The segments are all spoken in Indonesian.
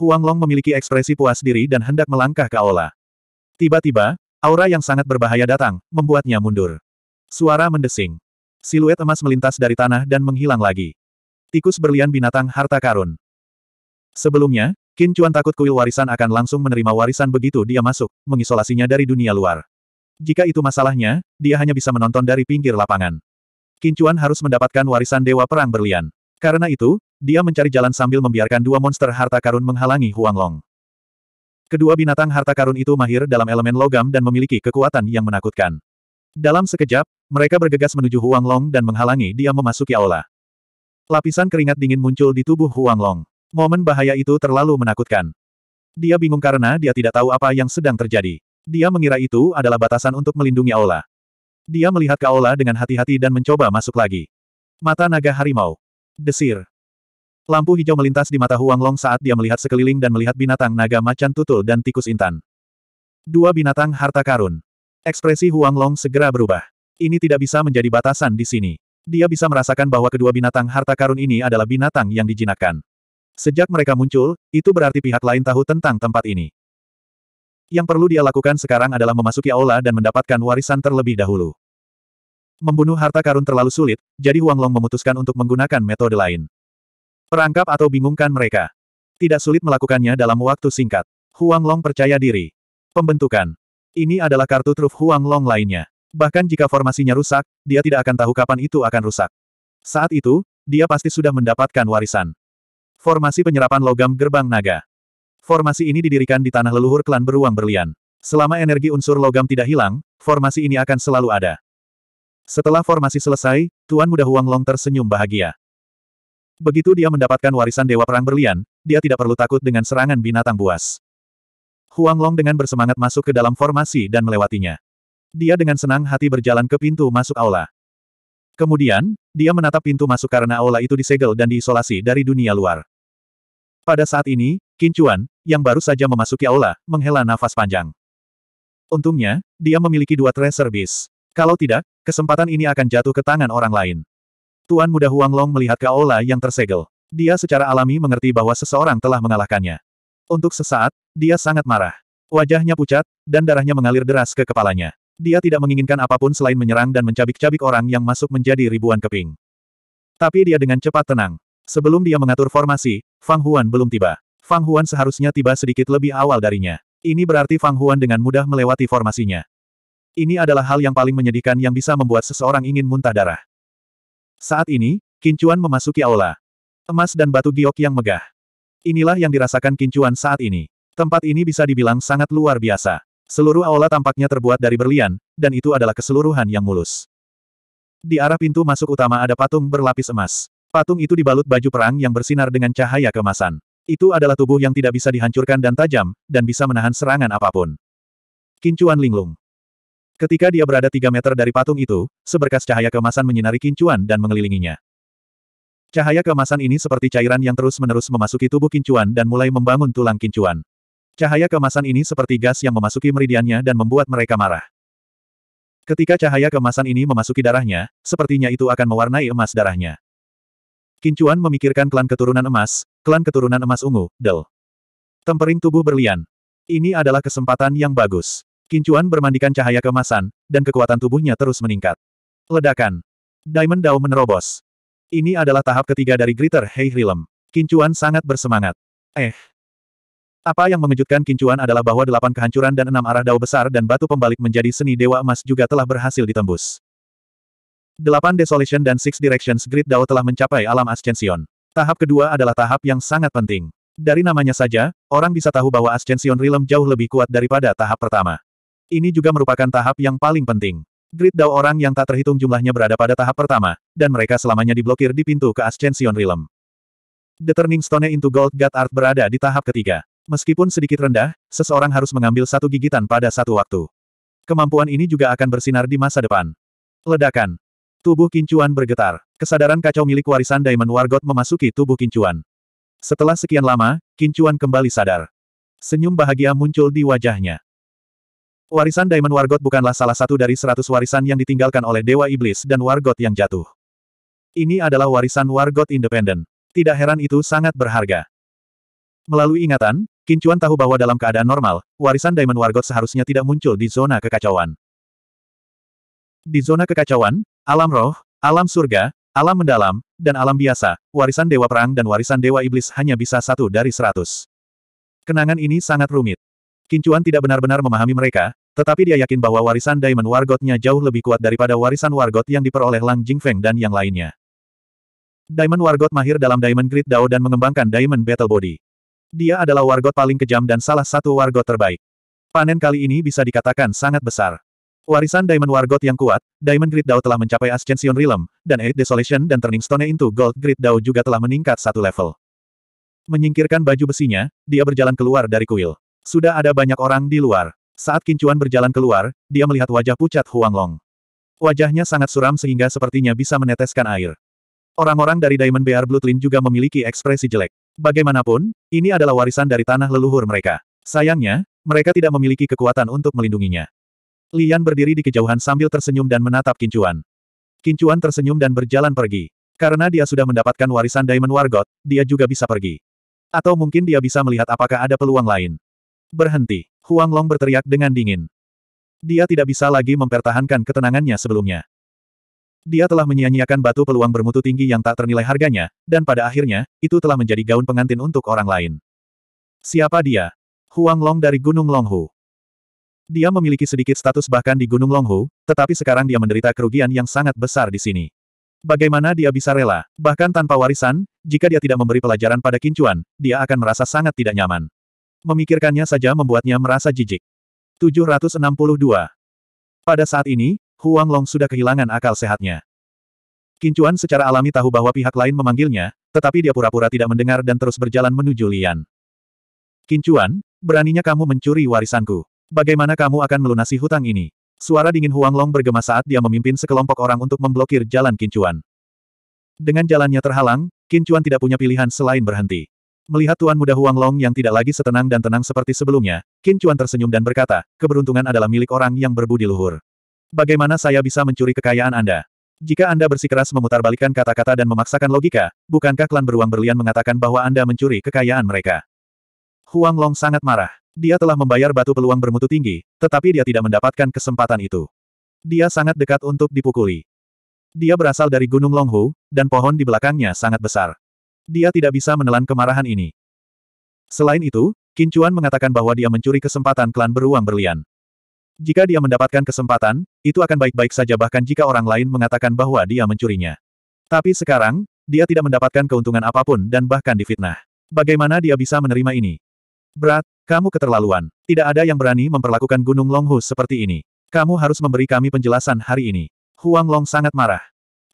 Huang Long memiliki ekspresi puas diri dan hendak melangkah ke aula. Tiba-tiba, aura yang sangat berbahaya datang, membuatnya mundur. Suara mendesing. Siluet emas melintas dari tanah dan menghilang lagi. Tikus berlian binatang harta karun. Sebelumnya, Qin Chuan takut kuil warisan akan langsung menerima warisan begitu dia masuk, mengisolasinya dari dunia luar. Jika itu masalahnya, dia hanya bisa menonton dari pinggir lapangan. Qin Chuan harus mendapatkan warisan Dewa Perang Berlian. Karena itu, dia mencari jalan sambil membiarkan dua monster harta karun menghalangi Huang Long. Kedua binatang harta karun itu mahir dalam elemen logam dan memiliki kekuatan yang menakutkan. Dalam sekejap, mereka bergegas menuju Huang Long dan menghalangi dia memasuki aula. Lapisan keringat dingin muncul di tubuh Huang Long. Momen bahaya itu terlalu menakutkan. Dia bingung karena dia tidak tahu apa yang sedang terjadi. Dia mengira itu adalah batasan untuk melindungi aula. Dia melihat ke aula dengan hati-hati dan mencoba masuk lagi. Mata naga harimau. Desir. Lampu hijau melintas di mata Huang Long saat dia melihat sekeliling dan melihat binatang naga macan tutul dan tikus intan. Dua binatang harta karun. Ekspresi Huang Long segera berubah. Ini tidak bisa menjadi batasan di sini. Dia bisa merasakan bahwa kedua binatang harta karun ini adalah binatang yang dijinakkan. Sejak mereka muncul, itu berarti pihak lain tahu tentang tempat ini. Yang perlu dia lakukan sekarang adalah memasuki aula dan mendapatkan warisan terlebih dahulu. Membunuh harta karun terlalu sulit, jadi Huang Long memutuskan untuk menggunakan metode lain. Perangkap atau bingungkan mereka. Tidak sulit melakukannya dalam waktu singkat. Huang Long percaya diri. Pembentukan. Ini adalah kartu truf Huang Long lainnya. Bahkan jika formasinya rusak, dia tidak akan tahu kapan itu akan rusak. Saat itu, dia pasti sudah mendapatkan warisan. Formasi penyerapan logam gerbang naga. Formasi ini didirikan di tanah leluhur klan beruang berlian. Selama energi unsur logam tidak hilang, formasi ini akan selalu ada. Setelah formasi selesai, Tuan Muda Huang Long tersenyum bahagia. Begitu dia mendapatkan warisan Dewa Perang Berlian, dia tidak perlu takut dengan serangan binatang buas. Huang Long dengan bersemangat masuk ke dalam formasi dan melewatinya. Dia dengan senang hati berjalan ke pintu masuk aula. Kemudian, dia menatap pintu masuk karena aula itu disegel dan diisolasi dari dunia luar. Pada saat ini, Qin Chuan, yang baru saja memasuki aula, menghela nafas panjang. Untungnya, dia memiliki dua Tracer bis. Kalau tidak, kesempatan ini akan jatuh ke tangan orang lain. Tuan Muda Huang Long melihat Kaola yang tersegel. Dia secara alami mengerti bahwa seseorang telah mengalahkannya. Untuk sesaat, dia sangat marah. Wajahnya pucat, dan darahnya mengalir deras ke kepalanya. Dia tidak menginginkan apapun selain menyerang dan mencabik-cabik orang yang masuk menjadi ribuan keping. Tapi dia dengan cepat tenang. Sebelum dia mengatur formasi, Fang Huan belum tiba. Fang Huan seharusnya tiba sedikit lebih awal darinya. Ini berarti Fang Huan dengan mudah melewati formasinya. Ini adalah hal yang paling menyedihkan yang bisa membuat seseorang ingin muntah darah. Saat ini, Kincuan memasuki aula. Emas dan batu giok yang megah. Inilah yang dirasakan Kincuan saat ini. Tempat ini bisa dibilang sangat luar biasa. Seluruh aula tampaknya terbuat dari berlian, dan itu adalah keseluruhan yang mulus. Di arah pintu masuk utama ada patung berlapis emas. Patung itu dibalut baju perang yang bersinar dengan cahaya kemasan. Itu adalah tubuh yang tidak bisa dihancurkan dan tajam, dan bisa menahan serangan apapun. Kincuan linglung. Ketika dia berada tiga meter dari patung itu, seberkas cahaya kemasan menyinari kincuan dan mengelilinginya. Cahaya kemasan ini seperti cairan yang terus-menerus memasuki tubuh kincuan dan mulai membangun tulang kincuan. Cahaya kemasan ini seperti gas yang memasuki meridiannya dan membuat mereka marah. Ketika cahaya kemasan ini memasuki darahnya, sepertinya itu akan mewarnai emas darahnya. Kincuan memikirkan klan keturunan emas, klan keturunan emas ungu, Del. Tempering tubuh berlian. Ini adalah kesempatan yang bagus. Kincuan bermandikan cahaya kemasan, dan kekuatan tubuhnya terus meningkat. Ledakan. Diamond Dao menerobos. Ini adalah tahap ketiga dari Gritter Hei Realm. Kincuan sangat bersemangat. Eh. Apa yang mengejutkan Kincuan adalah bahwa delapan kehancuran dan enam arah dao besar dan batu pembalik menjadi seni dewa emas juga telah berhasil ditembus. Delapan Desolation dan Six Directions Grid Dao telah mencapai alam Ascension. Tahap kedua adalah tahap yang sangat penting. Dari namanya saja, orang bisa tahu bahwa Ascension Realm jauh lebih kuat daripada tahap pertama. Ini juga merupakan tahap yang paling penting. Grid Dao orang yang tak terhitung jumlahnya berada pada tahap pertama, dan mereka selamanya diblokir di pintu ke Ascension Realm. The Turning Stone into Gold God Art berada di tahap ketiga. Meskipun sedikit rendah, seseorang harus mengambil satu gigitan pada satu waktu. Kemampuan ini juga akan bersinar di masa depan. Ledakan. Tubuh Kincuan bergetar. Kesadaran kacau milik warisan Diamond Wargot memasuki tubuh Kincuan. Setelah sekian lama, Kincuan kembali sadar. Senyum bahagia muncul di wajahnya. Warisan Diamond Wargot bukanlah salah satu dari seratus warisan yang ditinggalkan oleh Dewa Iblis dan Wargot yang jatuh. Ini adalah warisan Wargot independen. Tidak heran itu sangat berharga. Melalui ingatan, Kincuan tahu bahwa dalam keadaan normal, warisan Diamond Wargot seharusnya tidak muncul di zona kekacauan. Di zona kekacauan, alam roh, alam surga, alam mendalam, dan alam biasa, warisan Dewa Perang dan warisan Dewa Iblis hanya bisa satu dari seratus. Kenangan ini sangat rumit. Kincuan tidak benar-benar memahami mereka, tetapi dia yakin bahwa warisan Diamond Wargotnya jauh lebih kuat daripada warisan Wargot yang diperoleh Lang Jingfeng dan yang lainnya. Diamond Wargot mahir dalam Diamond Grid Dao dan mengembangkan Diamond Battle Body. Dia adalah Wargot paling kejam dan salah satu Wargot terbaik. Panen kali ini bisa dikatakan sangat besar. Warisan Diamond Wargot yang kuat, Diamond Grid Dao telah mencapai Ascension Realm, dan Eight Desolation dan Turning Stone into Gold Grid Dao juga telah meningkat satu level. Menyingkirkan baju besinya, dia berjalan keluar dari kuil. Sudah ada banyak orang di luar. Saat Kincuan berjalan keluar, dia melihat wajah pucat Huang Long. Wajahnya sangat suram sehingga sepertinya bisa meneteskan air. Orang-orang dari Diamond Bear Bloodline juga memiliki ekspresi jelek. Bagaimanapun, ini adalah warisan dari tanah leluhur mereka. Sayangnya, mereka tidak memiliki kekuatan untuk melindunginya. Lian berdiri di kejauhan sambil tersenyum dan menatap Kincuan. Kincuan tersenyum dan berjalan pergi. Karena dia sudah mendapatkan warisan Diamond Wargot, dia juga bisa pergi. Atau mungkin dia bisa melihat apakah ada peluang lain. Berhenti. Huang Long berteriak dengan dingin. Dia tidak bisa lagi mempertahankan ketenangannya sebelumnya. Dia telah menyia-nyiakan batu peluang bermutu tinggi yang tak ternilai harganya, dan pada akhirnya, itu telah menjadi gaun pengantin untuk orang lain. Siapa dia? Huang Long dari Gunung Longhu. Dia memiliki sedikit status bahkan di Gunung Longhu, tetapi sekarang dia menderita kerugian yang sangat besar di sini. Bagaimana dia bisa rela, bahkan tanpa warisan, jika dia tidak memberi pelajaran pada Kincuan, dia akan merasa sangat tidak nyaman. Memikirkannya saja membuatnya merasa jijik. 762. Pada saat ini, Huang Long sudah kehilangan akal sehatnya. Kincuan secara alami tahu bahwa pihak lain memanggilnya, tetapi dia pura-pura tidak mendengar dan terus berjalan menuju Lian. Kincuan, beraninya kamu mencuri warisanku. Bagaimana kamu akan melunasi hutang ini? Suara dingin Huang Long bergema saat dia memimpin sekelompok orang untuk memblokir jalan Kincuan. Dengan jalannya terhalang, Kincuan tidak punya pilihan selain berhenti. Melihat Tuan Muda Huang Long yang tidak lagi setenang dan tenang seperti sebelumnya, Qin Chuan tersenyum dan berkata, keberuntungan adalah milik orang yang berbudi luhur. Bagaimana saya bisa mencuri kekayaan Anda? Jika Anda bersikeras memutarbalikkan kata-kata dan memaksakan logika, bukankah klan beruang berlian mengatakan bahwa Anda mencuri kekayaan mereka? Huang Long sangat marah. Dia telah membayar batu peluang bermutu tinggi, tetapi dia tidak mendapatkan kesempatan itu. Dia sangat dekat untuk dipukuli. Dia berasal dari Gunung Longhu, dan pohon di belakangnya sangat besar. Dia tidak bisa menelan kemarahan ini. Selain itu, Kincuan mengatakan bahwa dia mencuri kesempatan klan beruang berlian. Jika dia mendapatkan kesempatan, itu akan baik-baik saja bahkan jika orang lain mengatakan bahwa dia mencurinya. Tapi sekarang, dia tidak mendapatkan keuntungan apapun dan bahkan difitnah. Bagaimana dia bisa menerima ini? Berat, kamu keterlaluan. Tidak ada yang berani memperlakukan Gunung Longhu seperti ini. Kamu harus memberi kami penjelasan hari ini. Huang Long sangat marah.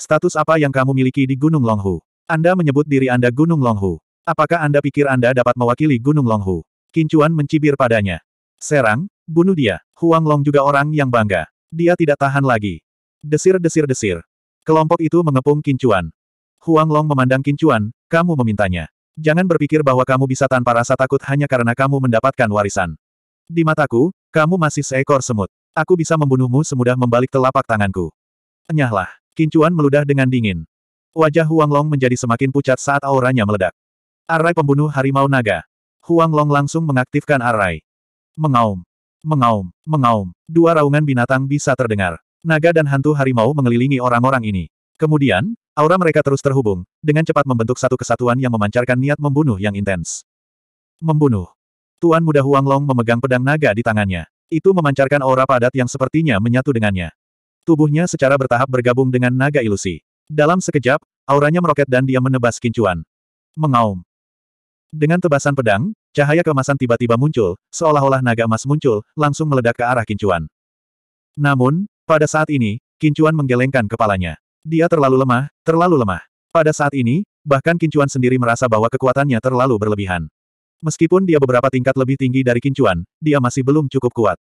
Status apa yang kamu miliki di Gunung Longhu? Anda menyebut diri Anda Gunung Longhu. Apakah Anda pikir Anda dapat mewakili Gunung Longhu? Kincuan mencibir padanya. Serang, bunuh dia. Huang Long juga orang yang bangga. Dia tidak tahan lagi. Desir-desir-desir. Kelompok itu mengepung Kincuan. Huang Long memandang Kincuan, kamu memintanya. Jangan berpikir bahwa kamu bisa tanpa rasa takut hanya karena kamu mendapatkan warisan. Di mataku, kamu masih seekor semut. Aku bisa membunuhmu semudah membalik telapak tanganku. Enyahlah. Kincuan meludah dengan dingin. Wajah Huang Long menjadi semakin pucat saat auranya meledak. Arai pembunuh harimau naga. Huang Long langsung mengaktifkan arai. Mengaum. Mengaum. Mengaum. Dua raungan binatang bisa terdengar. Naga dan hantu harimau mengelilingi orang-orang ini. Kemudian, aura mereka terus terhubung, dengan cepat membentuk satu kesatuan yang memancarkan niat membunuh yang intens. Membunuh. Tuan muda Huang Long memegang pedang naga di tangannya. Itu memancarkan aura padat yang sepertinya menyatu dengannya. Tubuhnya secara bertahap bergabung dengan naga ilusi. Dalam sekejap, auranya meroket dan dia menebas kincuan. Mengaum. Dengan tebasan pedang, cahaya kemasan tiba-tiba muncul, seolah-olah naga emas muncul, langsung meledak ke arah kincuan. Namun, pada saat ini, kincuan menggelengkan kepalanya. Dia terlalu lemah, terlalu lemah. Pada saat ini, bahkan kincuan sendiri merasa bahwa kekuatannya terlalu berlebihan. Meskipun dia beberapa tingkat lebih tinggi dari kincuan, dia masih belum cukup kuat.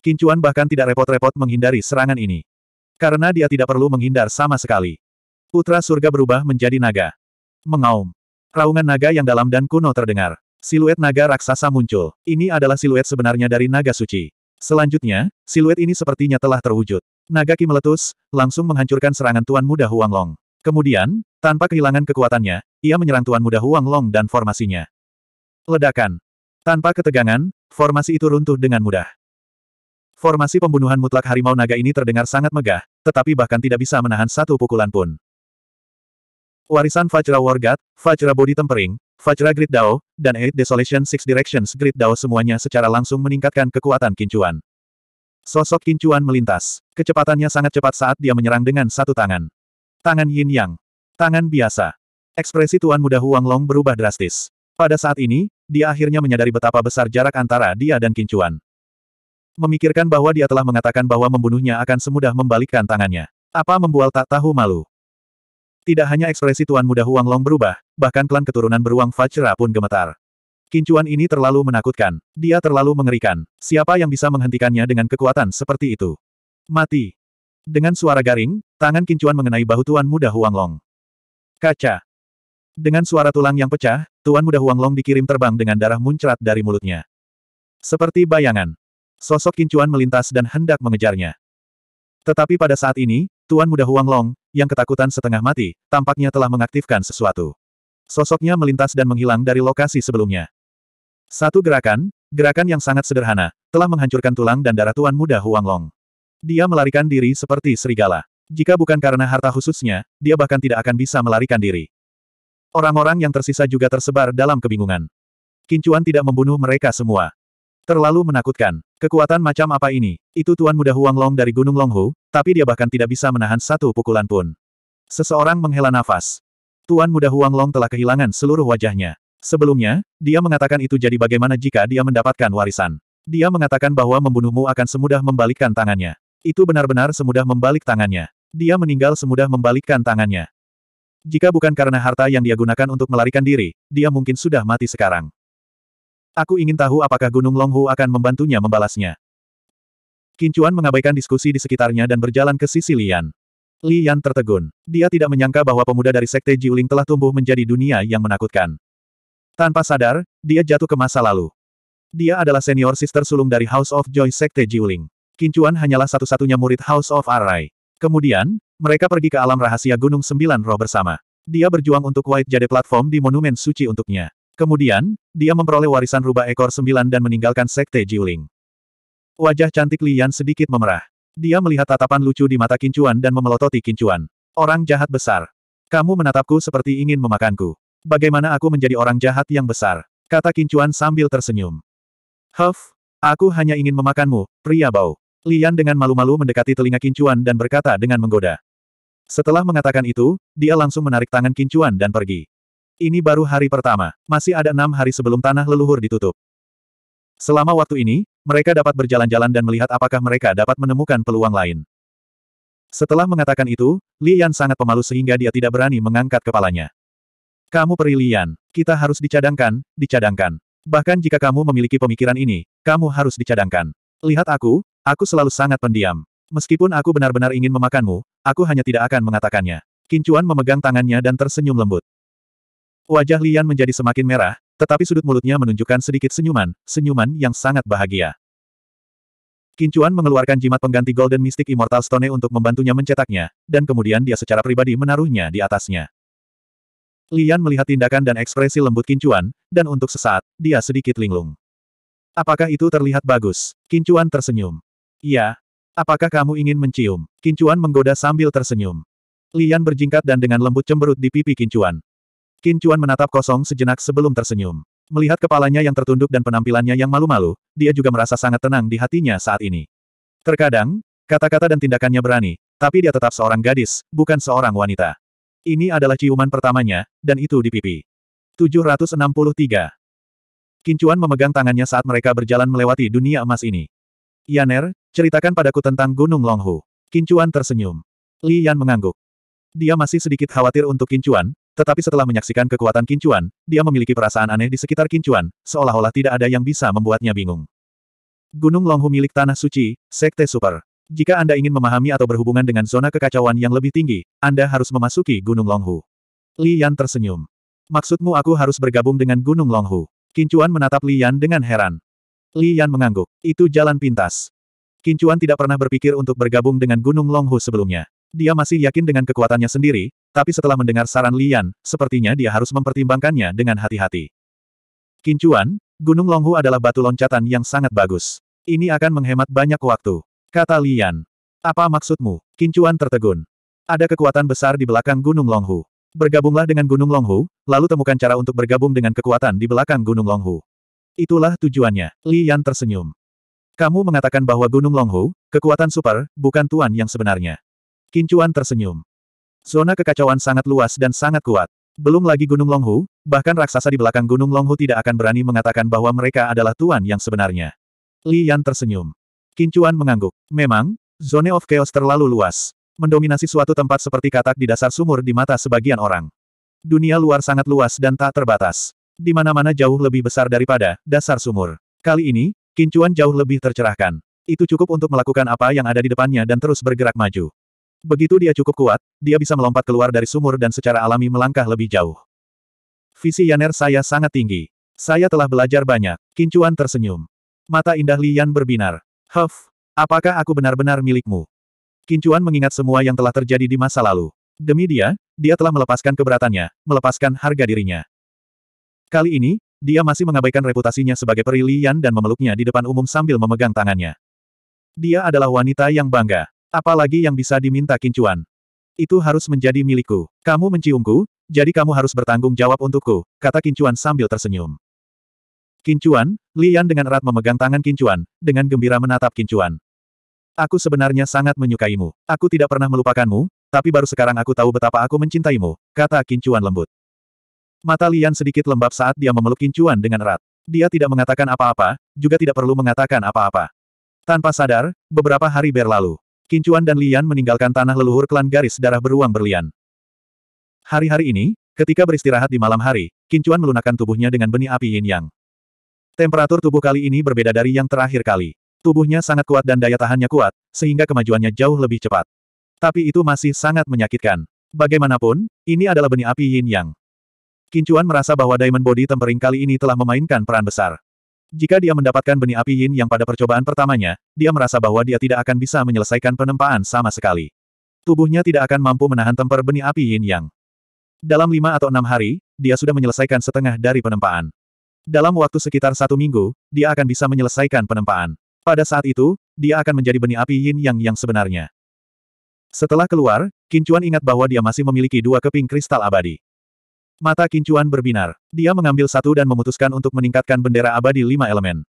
Kincuan bahkan tidak repot-repot menghindari serangan ini. Karena dia tidak perlu menghindar sama sekali. Putra surga berubah menjadi naga. Mengaum. Raungan naga yang dalam dan kuno terdengar. Siluet naga raksasa muncul. Ini adalah siluet sebenarnya dari naga suci. Selanjutnya, siluet ini sepertinya telah terwujud. Naga Ki meletus, langsung menghancurkan serangan Tuan Muda Huang Long. Kemudian, tanpa kehilangan kekuatannya, ia menyerang Tuan Muda Huang Long dan formasinya. Ledakan. Tanpa ketegangan, formasi itu runtuh dengan mudah. Formasi pembunuhan mutlak harimau naga ini terdengar sangat megah, tetapi bahkan tidak bisa menahan satu pukulan pun. Warisan Fajra Wargat, Fajra Body Tempering, Fajra Grid Dao, dan Eight Desolation Six Directions Grid Dao semuanya secara langsung meningkatkan kekuatan kincuan. Sosok kincuan melintas. Kecepatannya sangat cepat saat dia menyerang dengan satu tangan. Tangan yin yang. Tangan biasa. Ekspresi Tuan Muda Huang Long berubah drastis. Pada saat ini, dia akhirnya menyadari betapa besar jarak antara dia dan kincuan. Memikirkan bahwa dia telah mengatakan bahwa membunuhnya akan semudah membalikkan tangannya. Apa membual tak tahu malu. Tidak hanya ekspresi Tuan Muda Huang Long berubah, bahkan klan keturunan beruang Fajra pun gemetar. Kincuan ini terlalu menakutkan. Dia terlalu mengerikan. Siapa yang bisa menghentikannya dengan kekuatan seperti itu? Mati. Dengan suara garing, tangan Kincuan mengenai bahu Tuan Muda Huang Long. Kaca. Dengan suara tulang yang pecah, Tuan Muda Huang Long dikirim terbang dengan darah muncrat dari mulutnya. Seperti bayangan, sosok Kincuan melintas dan hendak mengejarnya. Tetapi pada saat ini, Tuan Muda Huang Long, yang ketakutan setengah mati, tampaknya telah mengaktifkan sesuatu. Sosoknya melintas dan menghilang dari lokasi sebelumnya. Satu gerakan, gerakan yang sangat sederhana, telah menghancurkan tulang dan darah Tuan Muda Huang Long. Dia melarikan diri seperti serigala. Jika bukan karena harta khususnya, dia bahkan tidak akan bisa melarikan diri. Orang-orang yang tersisa juga tersebar dalam kebingungan. Kincuan tidak membunuh mereka semua. Terlalu menakutkan. Kekuatan macam apa ini? Itu Tuan Muda Huang Long dari Gunung Longhu, tapi dia bahkan tidak bisa menahan satu pukulan pun. Seseorang menghela nafas. Tuan Muda Huang Long telah kehilangan seluruh wajahnya. Sebelumnya, dia mengatakan itu jadi bagaimana jika dia mendapatkan warisan. Dia mengatakan bahwa membunuhmu akan semudah membalikkan tangannya. Itu benar-benar semudah membalik tangannya. Dia meninggal semudah membalikkan tangannya. Jika bukan karena harta yang dia gunakan untuk melarikan diri, dia mungkin sudah mati sekarang. Aku ingin tahu apakah Gunung Longhu akan membantunya membalasnya. Kincuan mengabaikan diskusi di sekitarnya dan berjalan ke sisi Lian. Lian tertegun. Dia tidak menyangka bahwa pemuda dari Sekte Jiuling telah tumbuh menjadi dunia yang menakutkan. Tanpa sadar, dia jatuh ke masa lalu. Dia adalah senior sister sulung dari House of Joy Sekte Jiuling. Kincuan hanyalah satu-satunya murid House of Arai. Kemudian, mereka pergi ke alam rahasia Gunung Sembilan Roh bersama. Dia berjuang untuk White Jade Platform di Monumen Suci untuknya. Kemudian, dia memperoleh warisan rubah ekor sembilan dan meninggalkan sekte Jiuling. Wajah cantik Lian sedikit memerah. Dia melihat tatapan lucu di mata Kincuan dan memelototi Kincuan. Orang jahat besar. Kamu menatapku seperti ingin memakanku. Bagaimana aku menjadi orang jahat yang besar? Kata Kincuan sambil tersenyum. Huff, aku hanya ingin memakanmu, pria bau. Lian dengan malu-malu mendekati telinga Kincuan dan berkata dengan menggoda. Setelah mengatakan itu, dia langsung menarik tangan Kincuan dan pergi. Ini baru hari pertama, masih ada enam hari sebelum tanah leluhur ditutup. Selama waktu ini, mereka dapat berjalan-jalan dan melihat apakah mereka dapat menemukan peluang lain. Setelah mengatakan itu, Li Yan sangat pemalu sehingga dia tidak berani mengangkat kepalanya. Kamu peri Li Yan, kita harus dicadangkan, dicadangkan. Bahkan jika kamu memiliki pemikiran ini, kamu harus dicadangkan. Lihat aku, aku selalu sangat pendiam. Meskipun aku benar-benar ingin memakanmu, aku hanya tidak akan mengatakannya. Kincuan memegang tangannya dan tersenyum lembut. Wajah Lian menjadi semakin merah, tetapi sudut mulutnya menunjukkan sedikit senyuman, senyuman yang sangat bahagia. Kincuan mengeluarkan jimat pengganti Golden Mystic Immortal Stone untuk membantunya mencetaknya, dan kemudian dia secara pribadi menaruhnya di atasnya. Lian melihat tindakan dan ekspresi lembut Kincuan, dan untuk sesaat, dia sedikit linglung. Apakah itu terlihat bagus? Kincuan tersenyum. Iya. Apakah kamu ingin mencium? Kincuan menggoda sambil tersenyum. Lian berjingkat dan dengan lembut cemberut di pipi Kincuan. Qin Chuan menatap kosong sejenak sebelum tersenyum. Melihat kepalanya yang tertunduk dan penampilannya yang malu-malu, dia juga merasa sangat tenang di hatinya saat ini. Terkadang, kata-kata dan tindakannya berani, tapi dia tetap seorang gadis, bukan seorang wanita. Ini adalah ciuman pertamanya, dan itu di pipi. 763. Kincuan memegang tangannya saat mereka berjalan melewati dunia emas ini. Yaner, ceritakan padaku tentang Gunung Longhu. Kincuan tersenyum. Li Yan mengangguk. Dia masih sedikit khawatir untuk Kincuan, tetapi setelah menyaksikan kekuatan Kincuan, dia memiliki perasaan aneh di sekitar Kincuan, seolah-olah tidak ada yang bisa membuatnya bingung. Gunung Longhu milik Tanah Suci, Sekte Super. Jika Anda ingin memahami atau berhubungan dengan zona kekacauan yang lebih tinggi, Anda harus memasuki Gunung Longhu. Li Yan tersenyum. Maksudmu aku harus bergabung dengan Gunung Longhu? Kincuan menatap Li Yan dengan heran. Li Yan mengangguk. Itu jalan pintas. Kincuan tidak pernah berpikir untuk bergabung dengan Gunung Longhu sebelumnya. Dia masih yakin dengan kekuatannya sendiri, tapi setelah mendengar saran Lian, sepertinya dia harus mempertimbangkannya dengan hati-hati. Kincuan, Gunung Longhu adalah batu loncatan yang sangat bagus. Ini akan menghemat banyak waktu. Kata Lian. Apa maksudmu? Kincuan tertegun. Ada kekuatan besar di belakang Gunung Longhu. Bergabunglah dengan Gunung Longhu, lalu temukan cara untuk bergabung dengan kekuatan di belakang Gunung Longhu. Itulah tujuannya. Lian tersenyum. Kamu mengatakan bahwa Gunung Longhu, kekuatan super, bukan tuan yang sebenarnya. Kincuan tersenyum. Zona kekacauan sangat luas dan sangat kuat. Belum lagi Gunung Longhu, bahkan raksasa di belakang Gunung Longhu tidak akan berani mengatakan bahwa mereka adalah tuan yang sebenarnya. Li Yan tersenyum. Kincuan mengangguk. Memang, zone of chaos terlalu luas. Mendominasi suatu tempat seperti katak di dasar sumur di mata sebagian orang. Dunia luar sangat luas dan tak terbatas. Di mana-mana jauh lebih besar daripada dasar sumur. Kali ini, Kincuan jauh lebih tercerahkan. Itu cukup untuk melakukan apa yang ada di depannya dan terus bergerak maju. Begitu dia cukup kuat, dia bisa melompat keluar dari sumur dan secara alami melangkah lebih jauh. Visi Yaner saya sangat tinggi. Saya telah belajar banyak. Kincuan tersenyum. Mata indah Lian berbinar. Huff, apakah aku benar-benar milikmu? Kincuan mengingat semua yang telah terjadi di masa lalu. Demi dia, dia telah melepaskan keberatannya, melepaskan harga dirinya. Kali ini, dia masih mengabaikan reputasinya sebagai peri Lian dan memeluknya di depan umum sambil memegang tangannya. Dia adalah wanita yang bangga. Apalagi yang bisa diminta kincuan. Itu harus menjadi milikku. Kamu menciumku, jadi kamu harus bertanggung jawab untukku, kata kincuan sambil tersenyum. Kincuan, Lian dengan erat memegang tangan kincuan, dengan gembira menatap kincuan. Aku sebenarnya sangat menyukaimu. Aku tidak pernah melupakanmu, tapi baru sekarang aku tahu betapa aku mencintaimu, kata kincuan lembut. Mata Lian sedikit lembab saat dia memeluk kincuan dengan erat. Dia tidak mengatakan apa-apa, juga tidak perlu mengatakan apa-apa. Tanpa sadar, beberapa hari berlalu. Kincuan dan Lian meninggalkan tanah leluhur klan garis darah beruang berlian. Hari-hari ini, ketika beristirahat di malam hari, Kincuan melunakkan tubuhnya dengan benih api yin yang. Temperatur tubuh kali ini berbeda dari yang terakhir kali. Tubuhnya sangat kuat dan daya tahannya kuat, sehingga kemajuannya jauh lebih cepat. Tapi itu masih sangat menyakitkan. Bagaimanapun, ini adalah benih api yin yang. Kincuan merasa bahwa Diamond Body Tempering kali ini telah memainkan peran besar. Jika dia mendapatkan benih api yin yang pada percobaan pertamanya, dia merasa bahwa dia tidak akan bisa menyelesaikan penempaan sama sekali. Tubuhnya tidak akan mampu menahan temper benih api yin yang. Dalam lima atau enam hari, dia sudah menyelesaikan setengah dari penempaan. Dalam waktu sekitar satu minggu, dia akan bisa menyelesaikan penempaan. Pada saat itu, dia akan menjadi benih api yin yang yang sebenarnya. Setelah keluar, Kincuan ingat bahwa dia masih memiliki dua keping kristal abadi. Mata Kincuan berbinar. Dia mengambil satu dan memutuskan untuk meningkatkan bendera abadi lima elemen.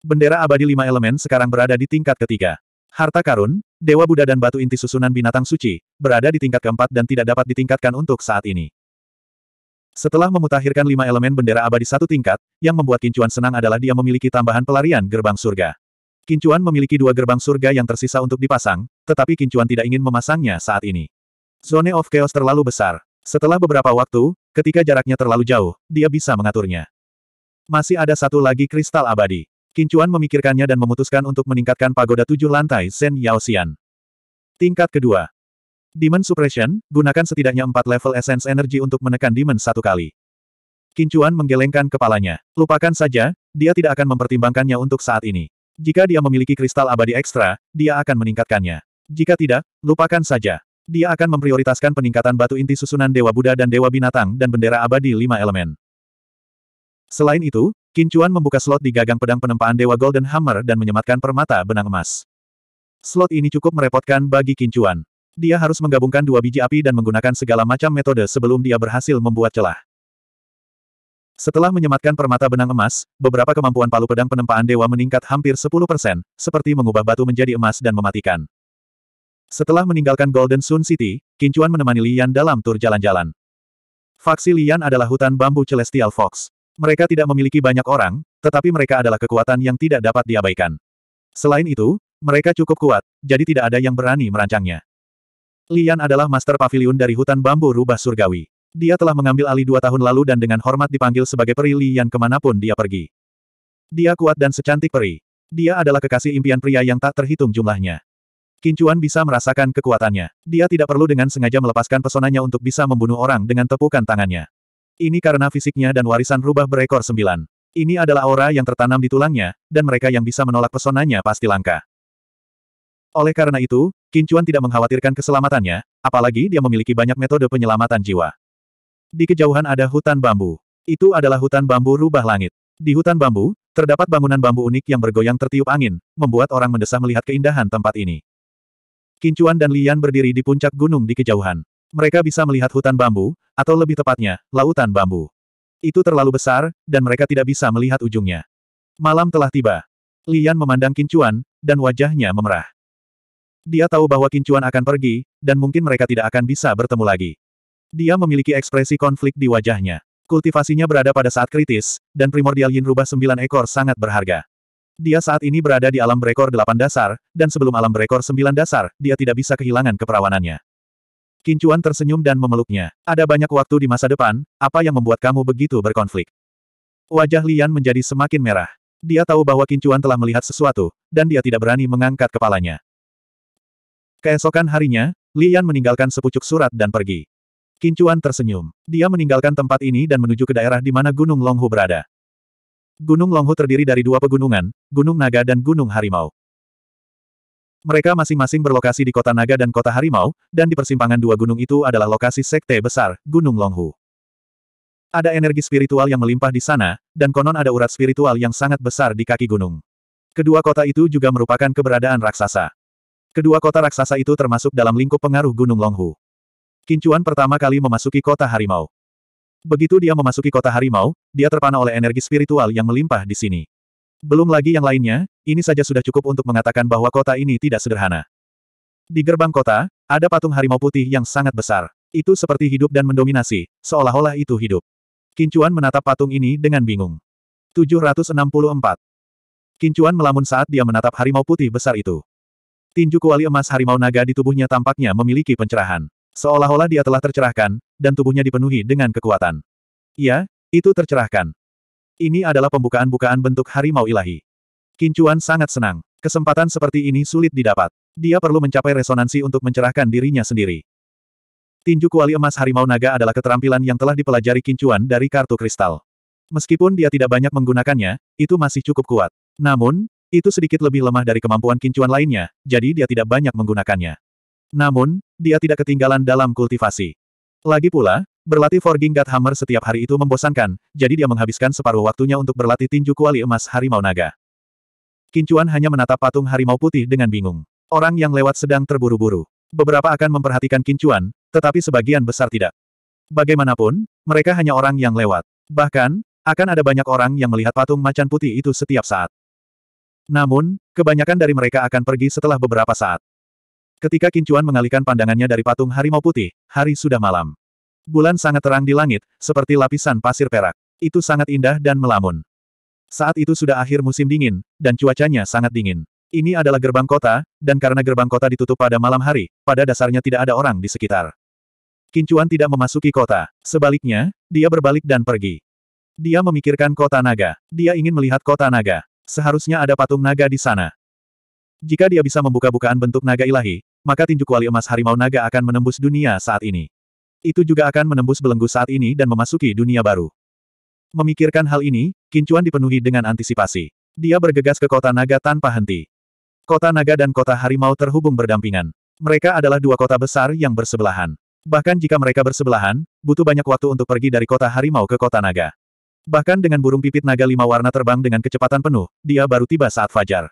Bendera abadi lima elemen sekarang berada di tingkat ketiga. Harta karun, Dewa Buddha dan batu inti susunan binatang suci, berada di tingkat keempat dan tidak dapat ditingkatkan untuk saat ini. Setelah memutahirkan lima elemen bendera abadi satu tingkat, yang membuat Kincuan senang adalah dia memiliki tambahan pelarian gerbang surga. Kincuan memiliki dua gerbang surga yang tersisa untuk dipasang, tetapi Kincuan tidak ingin memasangnya saat ini. Zone of Chaos terlalu besar. Setelah beberapa waktu, Ketika jaraknya terlalu jauh, dia bisa mengaturnya. Masih ada satu lagi kristal abadi. Kincuan memikirkannya dan memutuskan untuk meningkatkan pagoda tujuh lantai Yao Yaoxian. Tingkat kedua. Demon Suppression, gunakan setidaknya empat level Essence Energy untuk menekan Demon satu kali. Kincuan menggelengkan kepalanya. Lupakan saja, dia tidak akan mempertimbangkannya untuk saat ini. Jika dia memiliki kristal abadi ekstra, dia akan meningkatkannya. Jika tidak, lupakan saja. Dia akan memprioritaskan peningkatan batu inti susunan Dewa Buddha dan Dewa Binatang dan bendera abadi lima elemen. Selain itu, Kincuan membuka slot di gagang pedang penempaan Dewa Golden Hammer dan menyematkan permata benang emas. Slot ini cukup merepotkan bagi Kincuan. Dia harus menggabungkan dua biji api dan menggunakan segala macam metode sebelum dia berhasil membuat celah. Setelah menyematkan permata benang emas, beberapa kemampuan palu pedang penempaan dewa meningkat hampir 10%, seperti mengubah batu menjadi emas dan mematikan. Setelah meninggalkan Golden Sun City, Kincuan menemani Lian dalam tur jalan-jalan. Faksi Lian adalah hutan bambu Celestial Fox. Mereka tidak memiliki banyak orang, tetapi mereka adalah kekuatan yang tidak dapat diabaikan. Selain itu, mereka cukup kuat, jadi tidak ada yang berani merancangnya. Lian adalah master pavilion dari hutan bambu rubah surgawi. Dia telah mengambil alih dua tahun lalu dan dengan hormat dipanggil sebagai peri Lian kemanapun dia pergi. Dia kuat dan secantik peri. Dia adalah kekasih impian pria yang tak terhitung jumlahnya. Kincuan bisa merasakan kekuatannya. Dia tidak perlu dengan sengaja melepaskan pesonanya untuk bisa membunuh orang dengan tepukan tangannya. Ini karena fisiknya dan warisan rubah berekor sembilan. Ini adalah aura yang tertanam di tulangnya, dan mereka yang bisa menolak pesonanya pasti langka. Oleh karena itu, Kincuan tidak mengkhawatirkan keselamatannya, apalagi dia memiliki banyak metode penyelamatan jiwa. Di kejauhan ada hutan bambu. Itu adalah hutan bambu rubah langit. Di hutan bambu, terdapat bangunan bambu unik yang bergoyang tertiup angin, membuat orang mendesah melihat keindahan tempat ini. Kincuan dan Lian berdiri di puncak gunung di kejauhan. Mereka bisa melihat hutan bambu, atau lebih tepatnya, lautan bambu. Itu terlalu besar, dan mereka tidak bisa melihat ujungnya. Malam telah tiba. Lian memandang Kincuan, dan wajahnya memerah. Dia tahu bahwa Kincuan akan pergi, dan mungkin mereka tidak akan bisa bertemu lagi. Dia memiliki ekspresi konflik di wajahnya. Kultivasinya berada pada saat kritis, dan primordial yin rubah sembilan ekor sangat berharga. Dia saat ini berada di alam berekor delapan dasar, dan sebelum alam berekor sembilan dasar, dia tidak bisa kehilangan keperawanannya. Kincuan tersenyum dan memeluknya. Ada banyak waktu di masa depan, apa yang membuat kamu begitu berkonflik? Wajah Lian menjadi semakin merah. Dia tahu bahwa Kincuan telah melihat sesuatu, dan dia tidak berani mengangkat kepalanya. Keesokan harinya, Lian meninggalkan sepucuk surat dan pergi. Kincuan tersenyum. Dia meninggalkan tempat ini dan menuju ke daerah di mana Gunung Longhu berada. Gunung Longhu terdiri dari dua pegunungan, Gunung Naga dan Gunung Harimau. Mereka masing-masing berlokasi di kota naga dan kota harimau, dan di persimpangan dua gunung itu adalah lokasi sekte besar, Gunung Longhu. Ada energi spiritual yang melimpah di sana, dan konon ada urat spiritual yang sangat besar di kaki gunung. Kedua kota itu juga merupakan keberadaan raksasa. Kedua kota raksasa itu termasuk dalam lingkup pengaruh Gunung Longhu. Kincuan pertama kali memasuki kota harimau. Begitu dia memasuki kota harimau, dia terpana oleh energi spiritual yang melimpah di sini. Belum lagi yang lainnya, ini saja sudah cukup untuk mengatakan bahwa kota ini tidak sederhana. Di gerbang kota, ada patung harimau putih yang sangat besar. Itu seperti hidup dan mendominasi, seolah-olah itu hidup. Kincuan menatap patung ini dengan bingung. 764. Kincuan melamun saat dia menatap harimau putih besar itu. Tinju kuali emas harimau naga di tubuhnya tampaknya memiliki pencerahan. Seolah-olah dia telah tercerahkan, dan tubuhnya dipenuhi dengan kekuatan. Ya, itu tercerahkan. Ini adalah pembukaan-bukaan bentuk harimau ilahi. Kincuan sangat senang. Kesempatan seperti ini sulit didapat. Dia perlu mencapai resonansi untuk mencerahkan dirinya sendiri. Tinju kuali emas harimau naga adalah keterampilan yang telah dipelajari Kincuan dari kartu kristal. Meskipun dia tidak banyak menggunakannya, itu masih cukup kuat. Namun, itu sedikit lebih lemah dari kemampuan Kincuan lainnya, jadi dia tidak banyak menggunakannya. Namun, dia tidak ketinggalan dalam kultivasi. Lagi pula, berlatih Forging God Hammer setiap hari itu membosankan, jadi dia menghabiskan separuh waktunya untuk berlatih tinju kuali emas harimau naga. Kincuan hanya menatap patung harimau putih dengan bingung. Orang yang lewat sedang terburu-buru. Beberapa akan memperhatikan Kincuan, tetapi sebagian besar tidak. Bagaimanapun, mereka hanya orang yang lewat. Bahkan, akan ada banyak orang yang melihat patung macan putih itu setiap saat. Namun, kebanyakan dari mereka akan pergi setelah beberapa saat. Ketika Kincuan mengalihkan pandangannya dari patung harimau putih, hari sudah malam. Bulan sangat terang di langit, seperti lapisan pasir perak. Itu sangat indah dan melamun. Saat itu sudah akhir musim dingin, dan cuacanya sangat dingin. Ini adalah gerbang kota, dan karena gerbang kota ditutup pada malam hari, pada dasarnya tidak ada orang di sekitar. Kincuan tidak memasuki kota. Sebaliknya, dia berbalik dan pergi. Dia memikirkan kota naga. Dia ingin melihat kota naga. Seharusnya ada patung naga di sana. Jika dia bisa membuka-bukaan bentuk naga ilahi, maka tinju kuali emas harimau naga akan menembus dunia saat ini. Itu juga akan menembus belenggu saat ini dan memasuki dunia baru. Memikirkan hal ini, Kincuan dipenuhi dengan antisipasi. Dia bergegas ke kota naga tanpa henti. Kota naga dan kota harimau terhubung berdampingan. Mereka adalah dua kota besar yang bersebelahan. Bahkan jika mereka bersebelahan, butuh banyak waktu untuk pergi dari kota harimau ke kota naga. Bahkan dengan burung pipit naga lima warna terbang dengan kecepatan penuh, dia baru tiba saat fajar.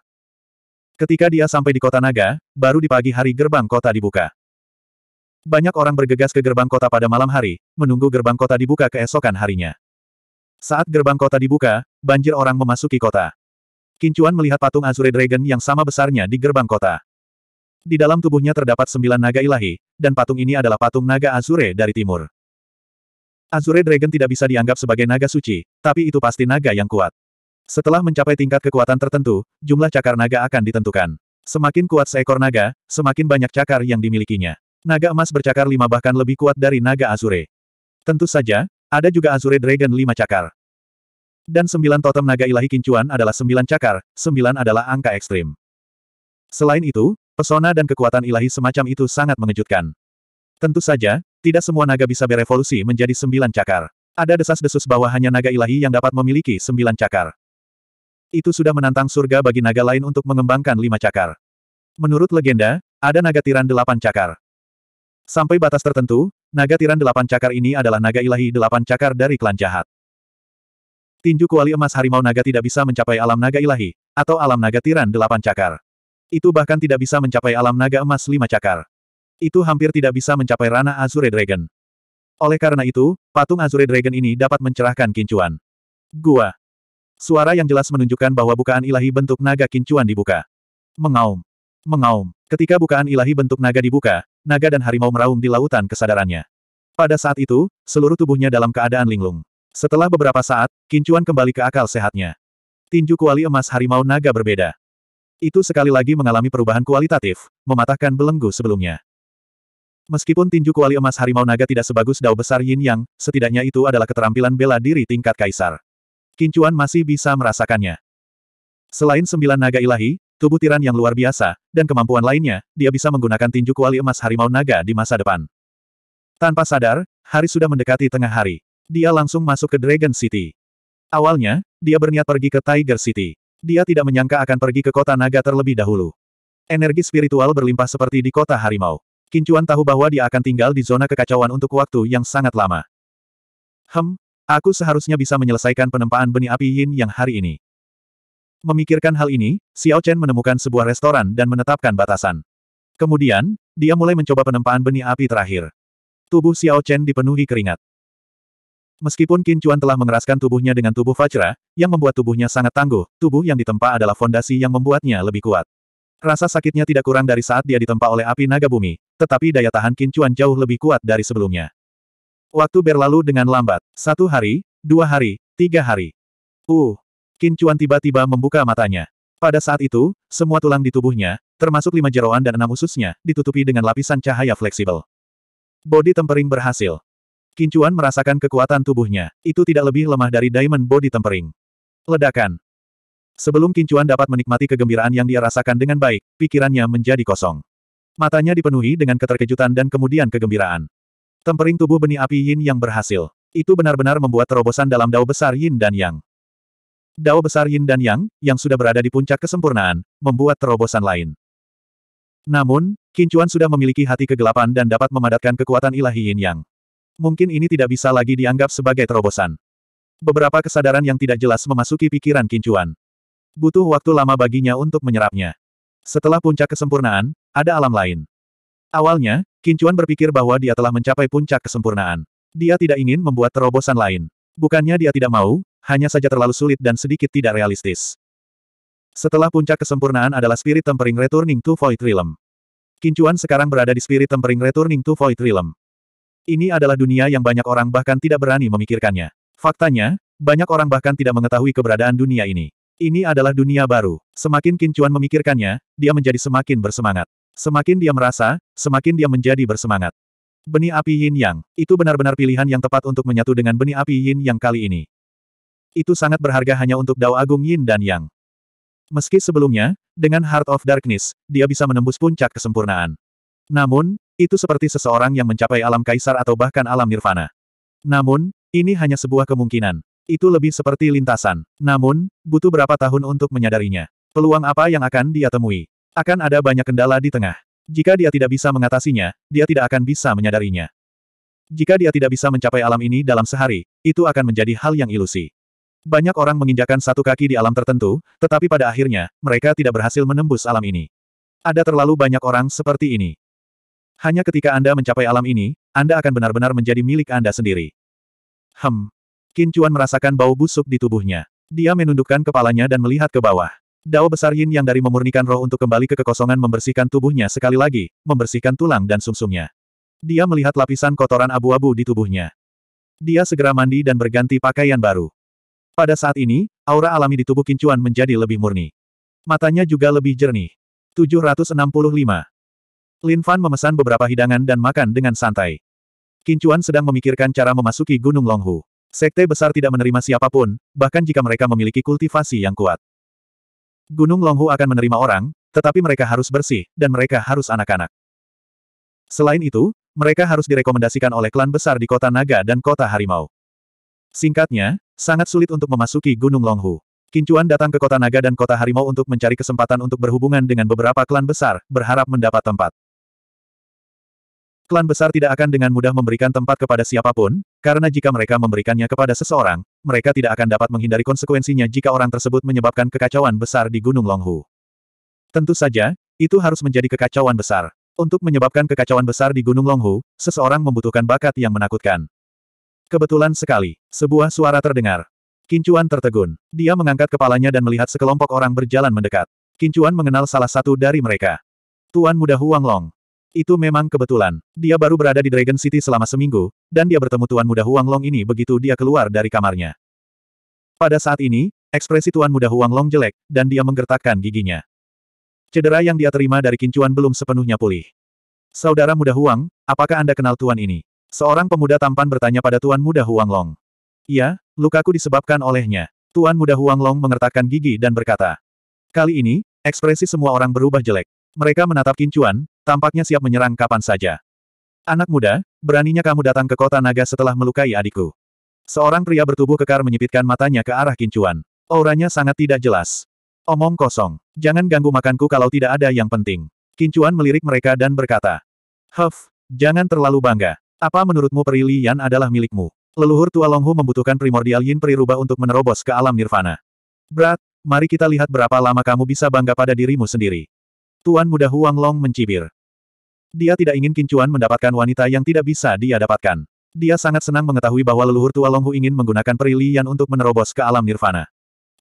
Ketika dia sampai di kota naga, baru di pagi hari gerbang kota dibuka. Banyak orang bergegas ke gerbang kota pada malam hari, menunggu gerbang kota dibuka keesokan harinya. Saat gerbang kota dibuka, banjir orang memasuki kota. Kincuan melihat patung Azure Dragon yang sama besarnya di gerbang kota. Di dalam tubuhnya terdapat sembilan naga ilahi, dan patung ini adalah patung naga Azure dari timur. Azure Dragon tidak bisa dianggap sebagai naga suci, tapi itu pasti naga yang kuat. Setelah mencapai tingkat kekuatan tertentu, jumlah cakar naga akan ditentukan. Semakin kuat seekor naga, semakin banyak cakar yang dimilikinya. Naga emas bercakar lima bahkan lebih kuat dari naga azure. Tentu saja, ada juga azure dragon lima cakar. Dan sembilan totem naga ilahi kincuan adalah sembilan cakar, sembilan adalah angka ekstrim. Selain itu, pesona dan kekuatan ilahi semacam itu sangat mengejutkan. Tentu saja, tidak semua naga bisa berevolusi menjadi sembilan cakar. Ada desas-desus bahwa hanya naga ilahi yang dapat memiliki sembilan cakar itu sudah menantang surga bagi naga lain untuk mengembangkan lima cakar. Menurut legenda, ada naga tiran delapan cakar. Sampai batas tertentu, naga tiran delapan cakar ini adalah naga ilahi delapan cakar dari klan jahat. Tinju kuali emas harimau naga tidak bisa mencapai alam naga ilahi, atau alam naga tiran delapan cakar. Itu bahkan tidak bisa mencapai alam naga emas lima cakar. Itu hampir tidak bisa mencapai ranah Azure Dragon. Oleh karena itu, patung Azure Dragon ini dapat mencerahkan kincuan. Gua. Suara yang jelas menunjukkan bahwa bukaan ilahi bentuk naga kincuan dibuka. Mengaum. Mengaum. Ketika bukaan ilahi bentuk naga dibuka, naga dan harimau meraung di lautan kesadarannya. Pada saat itu, seluruh tubuhnya dalam keadaan linglung. Setelah beberapa saat, kincuan kembali ke akal sehatnya. Tinju kuali emas harimau naga berbeda. Itu sekali lagi mengalami perubahan kualitatif, mematahkan belenggu sebelumnya. Meskipun tinju kuali emas harimau naga tidak sebagus dao besar yin yang, setidaknya itu adalah keterampilan bela diri tingkat kaisar. Kincuan masih bisa merasakannya. Selain sembilan naga ilahi, tubuh tiran yang luar biasa, dan kemampuan lainnya, dia bisa menggunakan tinju kuali emas harimau naga di masa depan. Tanpa sadar, hari sudah mendekati tengah hari. Dia langsung masuk ke Dragon City. Awalnya, dia berniat pergi ke Tiger City. Dia tidak menyangka akan pergi ke kota naga terlebih dahulu. Energi spiritual berlimpah seperti di kota harimau. Kincuan tahu bahwa dia akan tinggal di zona kekacauan untuk waktu yang sangat lama. Hem, Aku seharusnya bisa menyelesaikan penempaan benih api Yin yang hari ini. Memikirkan hal ini, Xiao Chen menemukan sebuah restoran dan menetapkan batasan. Kemudian, dia mulai mencoba penempaan benih api terakhir. Tubuh Xiao Chen dipenuhi keringat. Meskipun Qin Chuan telah mengeraskan tubuhnya dengan tubuh Fajra, yang membuat tubuhnya sangat tangguh, tubuh yang ditempa adalah fondasi yang membuatnya lebih kuat. Rasa sakitnya tidak kurang dari saat dia ditempa oleh api naga bumi, tetapi daya tahan Qin Chuan jauh lebih kuat dari sebelumnya. Waktu berlalu dengan lambat. Satu hari, dua hari, tiga hari. Uh! Qin Chuan tiba-tiba membuka matanya. Pada saat itu, semua tulang di tubuhnya, termasuk lima jeroan dan enam ususnya, ditutupi dengan lapisan cahaya fleksibel. Body tempering berhasil. Qin Chuan merasakan kekuatan tubuhnya. Itu tidak lebih lemah dari Diamond Body Tempering. Ledakan. Sebelum Qin Chuan dapat menikmati kegembiraan yang dia rasakan dengan baik, pikirannya menjadi kosong. Matanya dipenuhi dengan keterkejutan dan kemudian kegembiraan. Tempering tubuh benih api Yin yang berhasil. Itu benar-benar membuat terobosan dalam dao besar Yin dan Yang. Dao besar Yin dan Yang, yang sudah berada di puncak kesempurnaan, membuat terobosan lain. Namun, Kincuan sudah memiliki hati kegelapan dan dapat memadatkan kekuatan ilahi Yin Yang. Mungkin ini tidak bisa lagi dianggap sebagai terobosan. Beberapa kesadaran yang tidak jelas memasuki pikiran Kincuan. Butuh waktu lama baginya untuk menyerapnya. Setelah puncak kesempurnaan, ada alam lain. Awalnya, Kincuan berpikir bahwa dia telah mencapai puncak kesempurnaan. Dia tidak ingin membuat terobosan lain. Bukannya dia tidak mau, hanya saja terlalu sulit dan sedikit tidak realistis. Setelah puncak kesempurnaan adalah Spirit Tempering Returning to Void Realm. Kincuan sekarang berada di Spirit Tempering Returning to Void Realm. Ini adalah dunia yang banyak orang bahkan tidak berani memikirkannya. Faktanya, banyak orang bahkan tidak mengetahui keberadaan dunia ini. Ini adalah dunia baru. Semakin Kincuan memikirkannya, dia menjadi semakin bersemangat. Semakin dia merasa, semakin dia menjadi bersemangat. Benih api yin yang, itu benar-benar pilihan yang tepat untuk menyatu dengan benih api yin yang kali ini. Itu sangat berharga hanya untuk Dao Agung Yin dan Yang. Meski sebelumnya, dengan Heart of Darkness, dia bisa menembus puncak kesempurnaan. Namun, itu seperti seseorang yang mencapai alam kaisar atau bahkan alam nirvana. Namun, ini hanya sebuah kemungkinan. Itu lebih seperti lintasan. Namun, butuh berapa tahun untuk menyadarinya. Peluang apa yang akan dia temui? Akan ada banyak kendala di tengah. Jika dia tidak bisa mengatasinya, dia tidak akan bisa menyadarinya. Jika dia tidak bisa mencapai alam ini dalam sehari, itu akan menjadi hal yang ilusi. Banyak orang menginjakan satu kaki di alam tertentu, tetapi pada akhirnya, mereka tidak berhasil menembus alam ini. Ada terlalu banyak orang seperti ini. Hanya ketika Anda mencapai alam ini, Anda akan benar-benar menjadi milik Anda sendiri. Hem. Kincuan merasakan bau busuk di tubuhnya. Dia menundukkan kepalanya dan melihat ke bawah. Dao besar Yin yang dari memurnikan roh untuk kembali ke kekosongan membersihkan tubuhnya sekali lagi, membersihkan tulang dan sumsumnya. Dia melihat lapisan kotoran abu-abu di tubuhnya. Dia segera mandi dan berganti pakaian baru. Pada saat ini, aura alami di tubuh Kincuan menjadi lebih murni. Matanya juga lebih jernih. 765. Lin Fan memesan beberapa hidangan dan makan dengan santai. Kincuan sedang memikirkan cara memasuki Gunung Longhu. Sekte besar tidak menerima siapapun, bahkan jika mereka memiliki kultivasi yang kuat. Gunung Longhu akan menerima orang, tetapi mereka harus bersih, dan mereka harus anak-anak. Selain itu, mereka harus direkomendasikan oleh klan besar di kota naga dan kota harimau. Singkatnya, sangat sulit untuk memasuki Gunung Longhu. Kincuan datang ke kota naga dan kota harimau untuk mencari kesempatan untuk berhubungan dengan beberapa klan besar, berharap mendapat tempat klan besar tidak akan dengan mudah memberikan tempat kepada siapapun, karena jika mereka memberikannya kepada seseorang, mereka tidak akan dapat menghindari konsekuensinya jika orang tersebut menyebabkan kekacauan besar di Gunung Longhu. Tentu saja, itu harus menjadi kekacauan besar. Untuk menyebabkan kekacauan besar di Gunung Longhu, seseorang membutuhkan bakat yang menakutkan. Kebetulan sekali, sebuah suara terdengar. Kincuan tertegun. Dia mengangkat kepalanya dan melihat sekelompok orang berjalan mendekat. Kincuan mengenal salah satu dari mereka. Tuan Muda Huang Long. Itu memang kebetulan. Dia baru berada di Dragon City selama seminggu, dan dia bertemu Tuan Muda Huang Long ini begitu dia keluar dari kamarnya. Pada saat ini, ekspresi Tuan Muda Huang Long jelek, dan dia menggertakkan giginya. Cedera yang dia terima dari kincuan belum sepenuhnya pulih. Saudara Muda Huang, apakah Anda kenal Tuan ini? Seorang pemuda tampan bertanya pada Tuan Muda Huang Long. Iya, lukaku disebabkan olehnya. Tuan Muda Huang Long mengertakkan gigi dan berkata. Kali ini, ekspresi semua orang berubah jelek. Mereka menatap Kincuan, tampaknya siap menyerang kapan saja. Anak muda, beraninya kamu datang ke kota naga setelah melukai adikku. Seorang pria bertubuh kekar menyipitkan matanya ke arah Kincuan. Auranya sangat tidak jelas. Omong kosong. Jangan ganggu makanku kalau tidak ada yang penting. Kincuan melirik mereka dan berkata. Huff, jangan terlalu bangga. Apa menurutmu peri Yan adalah milikmu? Leluhur tua Longhu membutuhkan primordial yin peri rubah untuk menerobos ke alam nirvana. Berat, mari kita lihat berapa lama kamu bisa bangga pada dirimu sendiri. Tuan muda Huang Long mencibir. Dia tidak ingin Kincuan mendapatkan wanita yang tidak bisa dia dapatkan. Dia sangat senang mengetahui bahwa leluhur tua Longhu ingin menggunakan perilian untuk menerobos ke alam nirvana.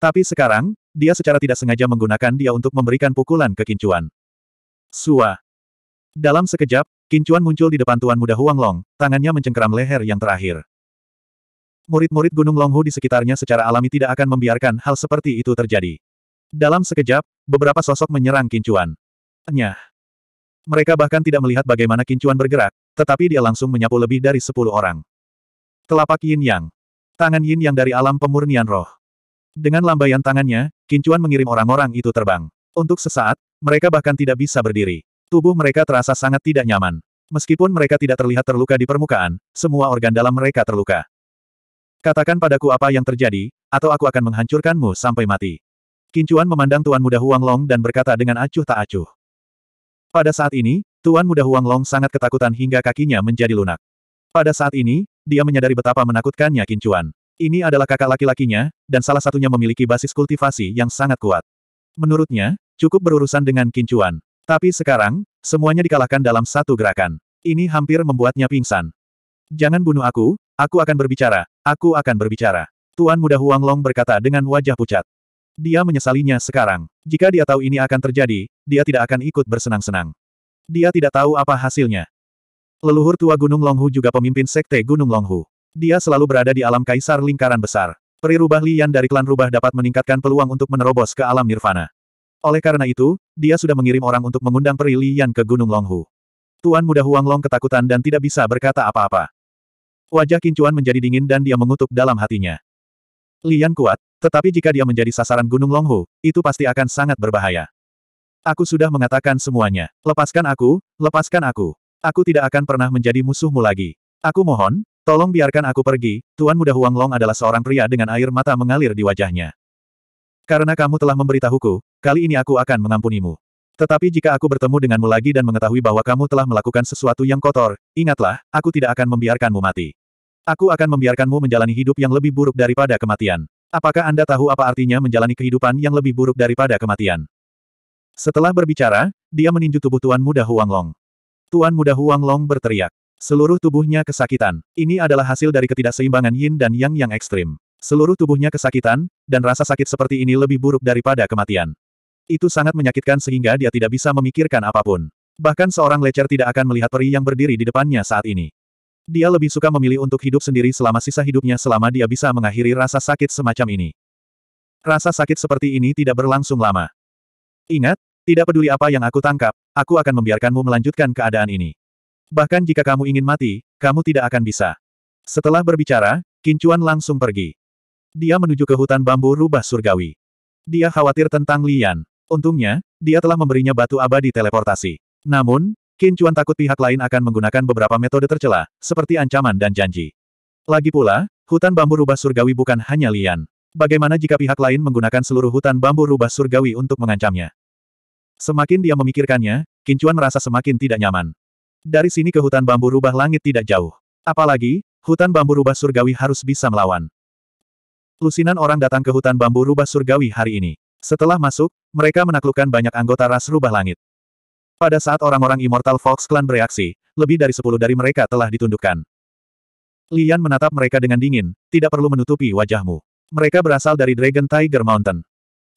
Tapi sekarang, dia secara tidak sengaja menggunakan dia untuk memberikan pukulan ke Kincuan. Sua. Dalam sekejap, Kincuan muncul di depan Tuan Muda Huang Long, tangannya mencengkeram leher yang terakhir. Murid-murid Gunung Longhu di sekitarnya secara alami tidak akan membiarkan hal seperti itu terjadi. Dalam sekejap, beberapa sosok menyerang Kincuan. Nyah. Mereka bahkan tidak melihat bagaimana kincuan bergerak, tetapi dia langsung menyapu lebih dari sepuluh orang. Telapak yin yang. Tangan yin yang dari alam pemurnian roh. Dengan lambaian tangannya, kincuan mengirim orang-orang itu terbang. Untuk sesaat, mereka bahkan tidak bisa berdiri. Tubuh mereka terasa sangat tidak nyaman. Meskipun mereka tidak terlihat terluka di permukaan, semua organ dalam mereka terluka. Katakan padaku apa yang terjadi, atau aku akan menghancurkanmu sampai mati. Kincuan memandang Tuan Muda Huang Long dan berkata dengan acuh tak acuh. Pada saat ini, Tuan Muda Huang Long sangat ketakutan hingga kakinya menjadi lunak. Pada saat ini, dia menyadari betapa menakutkannya Kincuan. Ini adalah kakak laki-lakinya, dan salah satunya memiliki basis kultivasi yang sangat kuat. Menurutnya, cukup berurusan dengan Kincuan. Tapi sekarang, semuanya dikalahkan dalam satu gerakan. Ini hampir membuatnya pingsan. Jangan bunuh aku, aku akan berbicara, aku akan berbicara. Tuan Muda Huang Long berkata dengan wajah pucat. Dia menyesalinya sekarang. Jika dia tahu ini akan terjadi, dia tidak akan ikut bersenang-senang. Dia tidak tahu apa hasilnya. Leluhur tua Gunung Longhu juga pemimpin sekte Gunung Longhu. Dia selalu berada di alam kaisar lingkaran besar. Peri Lian dari klan rubah dapat meningkatkan peluang untuk menerobos ke alam nirvana. Oleh karena itu, dia sudah mengirim orang untuk mengundang peri Lian ke Gunung Longhu. Tuan muda Huang Long ketakutan dan tidak bisa berkata apa-apa. Wajah Kincuan menjadi dingin dan dia mengutuk dalam hatinya. Lian kuat, tetapi jika dia menjadi sasaran Gunung Longhu, itu pasti akan sangat berbahaya. Aku sudah mengatakan semuanya. Lepaskan aku, lepaskan aku. Aku tidak akan pernah menjadi musuhmu lagi. Aku mohon, tolong biarkan aku pergi. Tuan Muda Huang Long adalah seorang pria dengan air mata mengalir di wajahnya. Karena kamu telah memberitahuku, kali ini aku akan mengampunimu. Tetapi jika aku bertemu denganmu lagi dan mengetahui bahwa kamu telah melakukan sesuatu yang kotor, ingatlah, aku tidak akan membiarkanmu mati. Aku akan membiarkanmu menjalani hidup yang lebih buruk daripada kematian. Apakah Anda tahu apa artinya menjalani kehidupan yang lebih buruk daripada kematian? Setelah berbicara, dia meninju tubuh Tuan Muda Huang Long. Tuan Muda Huang Long berteriak. Seluruh tubuhnya kesakitan. Ini adalah hasil dari ketidakseimbangan yin dan yang yang ekstrim. Seluruh tubuhnya kesakitan, dan rasa sakit seperti ini lebih buruk daripada kematian. Itu sangat menyakitkan sehingga dia tidak bisa memikirkan apapun. Bahkan seorang lecer tidak akan melihat peri yang berdiri di depannya saat ini. Dia lebih suka memilih untuk hidup sendiri selama sisa hidupnya selama dia bisa mengakhiri rasa sakit semacam ini. Rasa sakit seperti ini tidak berlangsung lama. Ingat, tidak peduli apa yang aku tangkap, aku akan membiarkanmu melanjutkan keadaan ini. Bahkan jika kamu ingin mati, kamu tidak akan bisa. Setelah berbicara, Kincuan langsung pergi. Dia menuju ke hutan bambu rubah surgawi. Dia khawatir tentang Lian. Untungnya, dia telah memberinya batu abadi teleportasi. Namun, Qin Chuan takut pihak lain akan menggunakan beberapa metode tercela, seperti ancaman dan janji. Lagi pula, hutan bambu rubah surgawi bukan hanya Lian. Bagaimana jika pihak lain menggunakan seluruh hutan bambu rubah surgawi untuk mengancamnya? Semakin dia memikirkannya, Kincuan merasa semakin tidak nyaman. Dari sini ke hutan bambu rubah langit tidak jauh. Apalagi, hutan bambu rubah surgawi harus bisa melawan. Lusinan orang datang ke hutan bambu rubah surgawi hari ini. Setelah masuk, mereka menaklukkan banyak anggota ras rubah langit. Pada saat orang-orang Immortal Fox Clan bereaksi, lebih dari sepuluh dari mereka telah ditundukkan. Lian menatap mereka dengan dingin, tidak perlu menutupi wajahmu. Mereka berasal dari Dragon Tiger Mountain.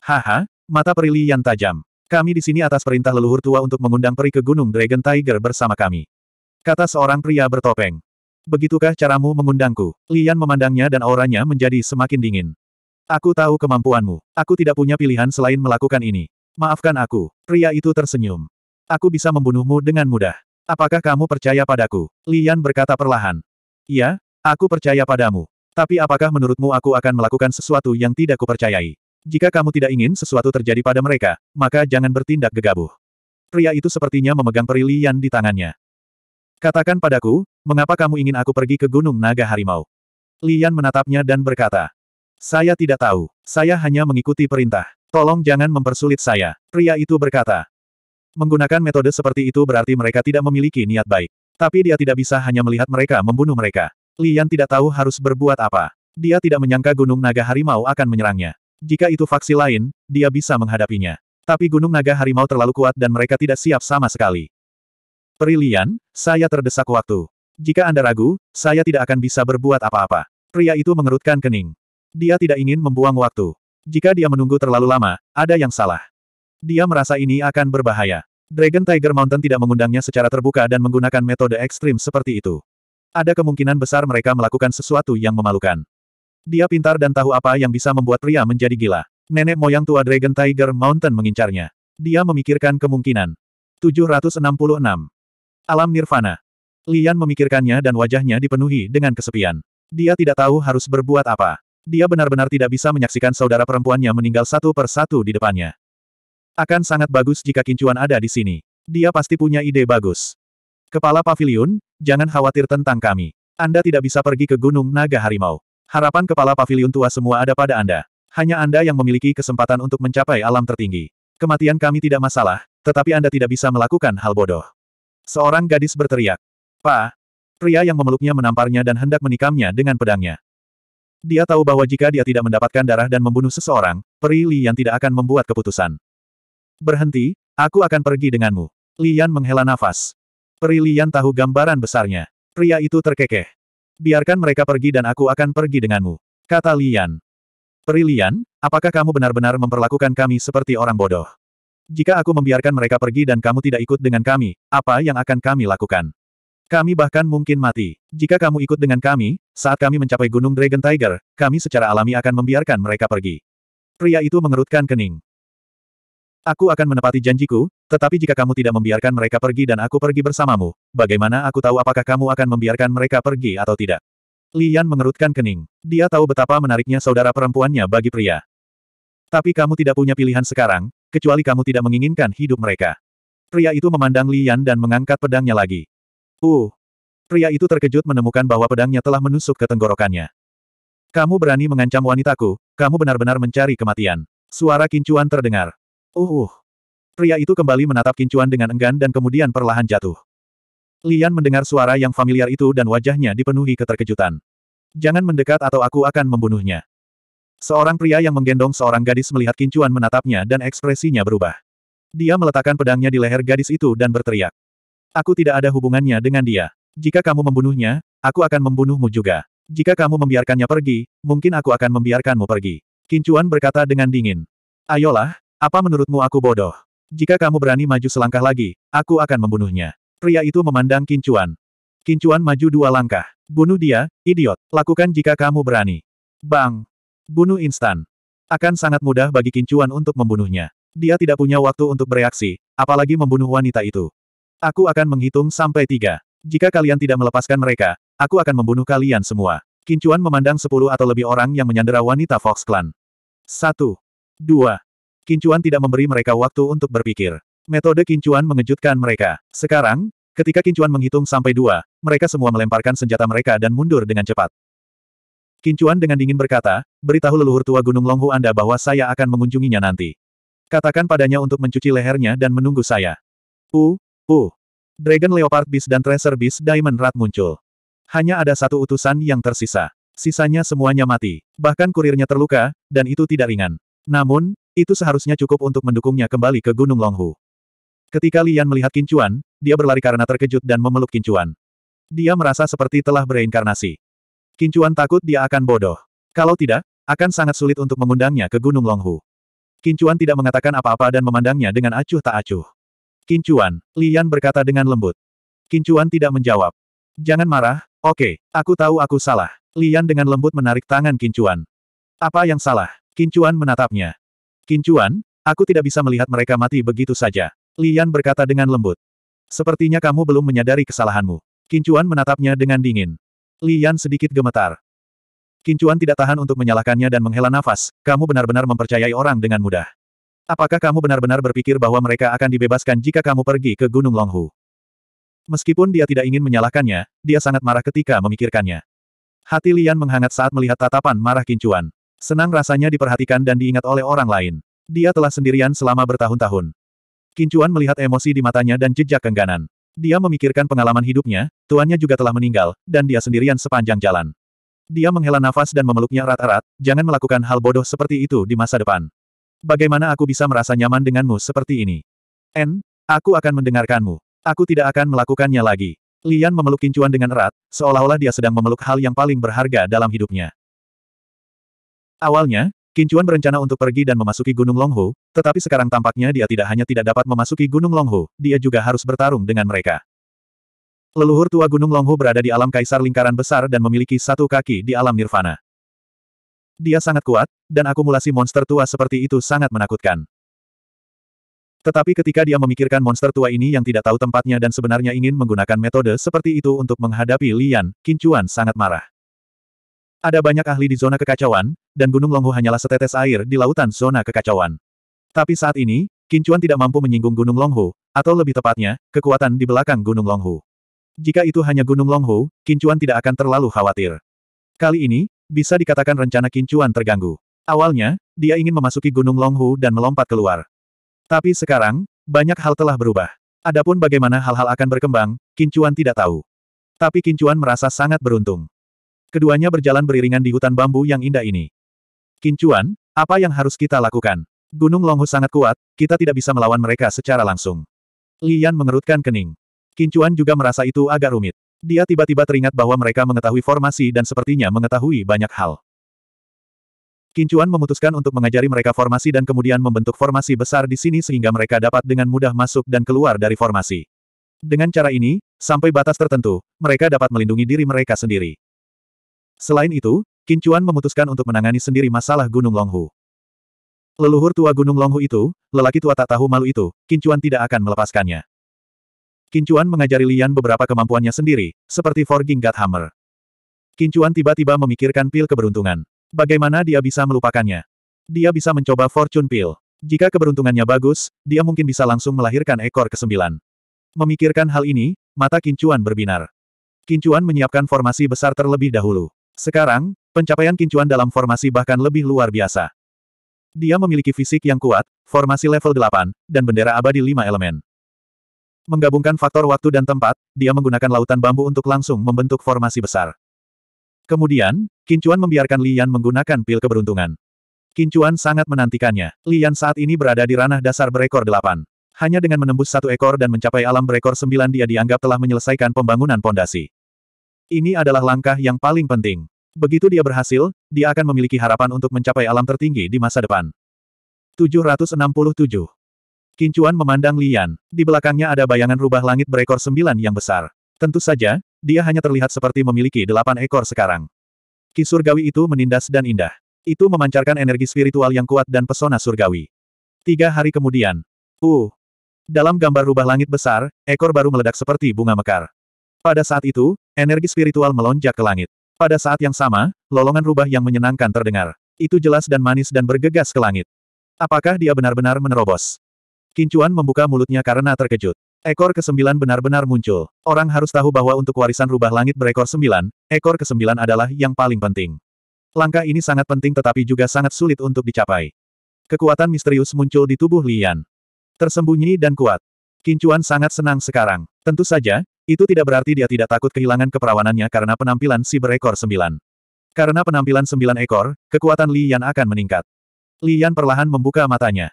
Haha, mata peri Lian tajam. Kami di sini atas perintah leluhur tua untuk mengundang peri ke Gunung Dragon Tiger bersama kami. Kata seorang pria bertopeng. Begitukah caramu mengundangku? Lian memandangnya dan auranya menjadi semakin dingin. Aku tahu kemampuanmu. Aku tidak punya pilihan selain melakukan ini. Maafkan aku. Pria itu tersenyum. Aku bisa membunuhmu dengan mudah. Apakah kamu percaya padaku? Lian berkata perlahan. Iya, aku percaya padamu. Tapi apakah menurutmu aku akan melakukan sesuatu yang tidak kupercayai? Jika kamu tidak ingin sesuatu terjadi pada mereka, maka jangan bertindak gegabah. Pria itu sepertinya memegang peri Lian di tangannya. Katakan padaku, mengapa kamu ingin aku pergi ke Gunung Naga Harimau? Lian menatapnya dan berkata, Saya tidak tahu, saya hanya mengikuti perintah. Tolong jangan mempersulit saya. Pria itu berkata, Menggunakan metode seperti itu berarti mereka tidak memiliki niat baik. Tapi dia tidak bisa hanya melihat mereka membunuh mereka. Lian tidak tahu harus berbuat apa. Dia tidak menyangka Gunung Naga Harimau akan menyerangnya. Jika itu faksi lain, dia bisa menghadapinya. Tapi Gunung Naga Harimau terlalu kuat dan mereka tidak siap sama sekali. Peri Lian, saya terdesak waktu. Jika Anda ragu, saya tidak akan bisa berbuat apa-apa. Pria itu mengerutkan kening. Dia tidak ingin membuang waktu. Jika dia menunggu terlalu lama, ada yang salah. Dia merasa ini akan berbahaya. Dragon Tiger Mountain tidak mengundangnya secara terbuka dan menggunakan metode ekstrim seperti itu. Ada kemungkinan besar mereka melakukan sesuatu yang memalukan. Dia pintar dan tahu apa yang bisa membuat pria menjadi gila. Nenek moyang tua Dragon Tiger Mountain mengincarnya. Dia memikirkan kemungkinan. 766. Alam Nirvana. Lian memikirkannya dan wajahnya dipenuhi dengan kesepian. Dia tidak tahu harus berbuat apa. Dia benar-benar tidak bisa menyaksikan saudara perempuannya meninggal satu per satu di depannya. Akan sangat bagus jika Kincuan ada di sini. Dia pasti punya ide bagus. Kepala Paviliun, jangan khawatir tentang kami. Anda tidak bisa pergi ke Gunung Naga Harimau. Harapan Kepala Paviliun Tua semua ada pada Anda. Hanya Anda yang memiliki kesempatan untuk mencapai alam tertinggi. Kematian kami tidak masalah, tetapi Anda tidak bisa melakukan hal bodoh. Seorang gadis berteriak. Pa! Pria yang memeluknya menamparnya dan hendak menikamnya dengan pedangnya. Dia tahu bahwa jika dia tidak mendapatkan darah dan membunuh seseorang, Peri yang tidak akan membuat keputusan. Berhenti, aku akan pergi denganmu. Lian menghela nafas. Peri Lian tahu gambaran besarnya. Pria itu terkekeh. Biarkan mereka pergi dan aku akan pergi denganmu. Kata Lian. Peri Lian, apakah kamu benar-benar memperlakukan kami seperti orang bodoh? Jika aku membiarkan mereka pergi dan kamu tidak ikut dengan kami, apa yang akan kami lakukan? Kami bahkan mungkin mati. Jika kamu ikut dengan kami, saat kami mencapai Gunung Dragon Tiger, kami secara alami akan membiarkan mereka pergi. Pria itu mengerutkan kening. Aku akan menepati janjiku, tetapi jika kamu tidak membiarkan mereka pergi dan aku pergi bersamamu, bagaimana aku tahu apakah kamu akan membiarkan mereka pergi atau tidak? Lian mengerutkan kening. Dia tahu betapa menariknya saudara perempuannya bagi pria. Tapi kamu tidak punya pilihan sekarang, kecuali kamu tidak menginginkan hidup mereka. Pria itu memandang Lian dan mengangkat pedangnya lagi. Uh. Pria itu terkejut menemukan bahwa pedangnya telah menusuk ke tenggorokannya. Kamu berani mengancam wanitaku, kamu benar-benar mencari kematian. Suara kincuan terdengar. Uh. Pria itu kembali menatap kincuan dengan enggan dan kemudian perlahan jatuh. Lian mendengar suara yang familiar itu dan wajahnya dipenuhi keterkejutan. Jangan mendekat atau aku akan membunuhnya. Seorang pria yang menggendong seorang gadis melihat kincuan menatapnya dan ekspresinya berubah. Dia meletakkan pedangnya di leher gadis itu dan berteriak. Aku tidak ada hubungannya dengan dia. Jika kamu membunuhnya, aku akan membunuhmu juga. Jika kamu membiarkannya pergi, mungkin aku akan membiarkanmu pergi. Kincuan berkata dengan dingin. Ayolah, apa menurutmu aku bodoh? Jika kamu berani maju selangkah lagi, aku akan membunuhnya. Pria itu memandang Kincuan. Kincuan maju dua langkah. Bunuh dia, idiot. Lakukan jika kamu berani. Bang! Bunuh instan. Akan sangat mudah bagi Kincuan untuk membunuhnya. Dia tidak punya waktu untuk bereaksi, apalagi membunuh wanita itu. Aku akan menghitung sampai tiga. Jika kalian tidak melepaskan mereka, aku akan membunuh kalian semua. Kincuan memandang sepuluh atau lebih orang yang menyandera wanita Fox Clan. Satu. Dua. Kincuan tidak memberi mereka waktu untuk berpikir. Metode Kincuan mengejutkan mereka. Sekarang, ketika Kincuan menghitung sampai dua, mereka semua melemparkan senjata mereka dan mundur dengan cepat. Kincuan dengan dingin berkata, beritahu leluhur tua Gunung Longhu Anda bahwa saya akan mengunjunginya nanti. Katakan padanya untuk mencuci lehernya dan menunggu saya. U, U. Dragon Leopard Beast dan Tracer Beast Diamond Rat muncul. Hanya ada satu utusan yang tersisa. Sisanya semuanya mati. Bahkan kurirnya terluka, dan itu tidak ringan. Namun, itu seharusnya cukup untuk mendukungnya kembali ke Gunung Longhu. Ketika Lian melihat Kincuan, dia berlari karena terkejut dan memeluk Kincuan. Dia merasa seperti telah bereinkarnasi. Kincuan takut dia akan bodoh. Kalau tidak, akan sangat sulit untuk mengundangnya ke Gunung Longhu. Kincuan tidak mengatakan apa-apa dan memandangnya dengan acuh tak acuh. Kincuan, Lian berkata dengan lembut. Kincuan tidak menjawab. Jangan marah, oke, okay, aku tahu aku salah. Lian dengan lembut menarik tangan Kincuan. Apa yang salah? Kincuan menatapnya. Kincuan, aku tidak bisa melihat mereka mati begitu saja. Lian berkata dengan lembut. Sepertinya kamu belum menyadari kesalahanmu. Kincuan menatapnya dengan dingin. Lian sedikit gemetar. Kincuan tidak tahan untuk menyalahkannya dan menghela nafas, kamu benar-benar mempercayai orang dengan mudah. Apakah kamu benar-benar berpikir bahwa mereka akan dibebaskan jika kamu pergi ke Gunung Longhu? Meskipun dia tidak ingin menyalahkannya, dia sangat marah ketika memikirkannya. Hati Lian menghangat saat melihat tatapan marah Kincuan. Senang rasanya diperhatikan dan diingat oleh orang lain. Dia telah sendirian selama bertahun-tahun. Kincuan melihat emosi di matanya dan jejak kengganan. Dia memikirkan pengalaman hidupnya, tuannya juga telah meninggal, dan dia sendirian sepanjang jalan. Dia menghela nafas dan memeluknya erat-erat, jangan melakukan hal bodoh seperti itu di masa depan. Bagaimana aku bisa merasa nyaman denganmu seperti ini? N, aku akan mendengarkanmu. Aku tidak akan melakukannya lagi. Lian memeluk Kincuan dengan erat, seolah-olah dia sedang memeluk hal yang paling berharga dalam hidupnya. Awalnya, Kincuan berencana untuk pergi dan memasuki Gunung Longhu, tetapi sekarang tampaknya dia tidak hanya tidak dapat memasuki Gunung Longhu, dia juga harus bertarung dengan mereka. Leluhur tua Gunung Longhu berada di alam kaisar lingkaran besar dan memiliki satu kaki di alam nirvana. Dia sangat kuat, dan akumulasi monster tua seperti itu sangat menakutkan. Tetapi ketika dia memikirkan monster tua ini yang tidak tahu tempatnya dan sebenarnya ingin menggunakan metode seperti itu untuk menghadapi Lian, Kincuan sangat marah. Ada banyak ahli di zona kekacauan, dan Gunung Longhu hanyalah setetes air di lautan zona kekacauan. Tapi saat ini, Kincuan tidak mampu menyinggung Gunung Longhu, atau lebih tepatnya, kekuatan di belakang Gunung Longhu. Jika itu hanya Gunung Longhu, Kincuan tidak akan terlalu khawatir. Kali ini, bisa dikatakan rencana Kincuan terganggu. Awalnya, dia ingin memasuki Gunung Longhu dan melompat keluar. Tapi sekarang, banyak hal telah berubah. Adapun bagaimana hal-hal akan berkembang, Kincuan tidak tahu. Tapi Kincuan merasa sangat beruntung. Keduanya berjalan beriringan di hutan bambu yang indah ini. Kincuan, apa yang harus kita lakukan? Gunung Longhu sangat kuat, kita tidak bisa melawan mereka secara langsung. Lian mengerutkan kening. Kincuan juga merasa itu agak rumit. Dia tiba-tiba teringat bahwa mereka mengetahui formasi dan sepertinya mengetahui banyak hal. Kincuan memutuskan untuk mengajari mereka formasi dan kemudian membentuk formasi besar di sini sehingga mereka dapat dengan mudah masuk dan keluar dari formasi. Dengan cara ini, sampai batas tertentu, mereka dapat melindungi diri mereka sendiri. Selain itu, Kincuan memutuskan untuk menangani sendiri masalah Gunung Longhu. Leluhur tua Gunung Longhu itu, lelaki tua tak tahu malu itu, Kincuan tidak akan melepaskannya. Kincuan mengajari Lian beberapa kemampuannya sendiri, seperti Forging God Hammer. Kincuan tiba-tiba memikirkan pil keberuntungan. Bagaimana dia bisa melupakannya? Dia bisa mencoba Fortune Pill. Jika keberuntungannya bagus, dia mungkin bisa langsung melahirkan ekor kesembilan. Memikirkan hal ini, mata Kincuan berbinar. Kincuan menyiapkan formasi besar terlebih dahulu. Sekarang, pencapaian kincuan dalam formasi bahkan lebih luar biasa. Dia memiliki fisik yang kuat, formasi level 8, dan bendera abadi 5 elemen. Menggabungkan faktor waktu dan tempat, dia menggunakan lautan bambu untuk langsung membentuk formasi besar. Kemudian, Kincuan membiarkan Lian menggunakan pil keberuntungan. Kincuan sangat menantikannya. Lian saat ini berada di ranah dasar berekor 8. Hanya dengan menembus satu ekor dan mencapai alam berekor 9 dia dianggap telah menyelesaikan pembangunan pondasi. Ini adalah langkah yang paling penting. Begitu dia berhasil, dia akan memiliki harapan untuk mencapai alam tertinggi di masa depan. 767. Kincuan memandang Lian. Di belakangnya ada bayangan rubah langit berekor sembilan yang besar. Tentu saja, dia hanya terlihat seperti memiliki delapan ekor sekarang. Kisurgawi itu menindas dan indah. Itu memancarkan energi spiritual yang kuat dan pesona surgawi. Tiga hari kemudian. Uh. Dalam gambar rubah langit besar, ekor baru meledak seperti bunga mekar. Pada saat itu, Energi spiritual melonjak ke langit. Pada saat yang sama, lolongan rubah yang menyenangkan terdengar. Itu jelas dan manis dan bergegas ke langit. Apakah dia benar-benar menerobos? Kincuan membuka mulutnya karena terkejut. Ekor kesembilan benar-benar muncul. Orang harus tahu bahwa untuk warisan rubah langit berekor sembilan, ekor kesembilan adalah yang paling penting. Langkah ini sangat penting tetapi juga sangat sulit untuk dicapai. Kekuatan misterius muncul di tubuh Lian. Tersembunyi dan kuat. Kincuan sangat senang sekarang. Tentu saja, itu tidak berarti dia tidak takut kehilangan keperawanannya karena penampilan si berekor sembilan. Karena penampilan sembilan ekor, kekuatan Li Yan akan meningkat. Li Yan perlahan membuka matanya.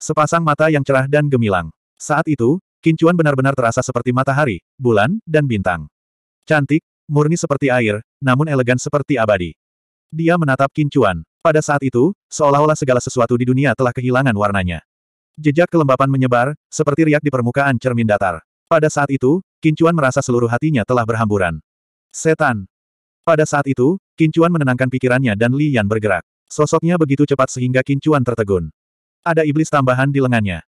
Sepasang mata yang cerah dan gemilang. Saat itu, Kincuan benar-benar terasa seperti matahari, bulan, dan bintang. Cantik, murni seperti air, namun elegan seperti abadi. Dia menatap Kincuan. Pada saat itu, seolah-olah segala sesuatu di dunia telah kehilangan warnanya. Jejak kelembapan menyebar, seperti riak di permukaan cermin datar. Pada saat itu, Kincuan merasa seluruh hatinya telah berhamburan. Setan. Pada saat itu, Kincuan menenangkan pikirannya dan Li Yan bergerak. Sosoknya begitu cepat sehingga Kincuan tertegun. Ada iblis tambahan di lengannya.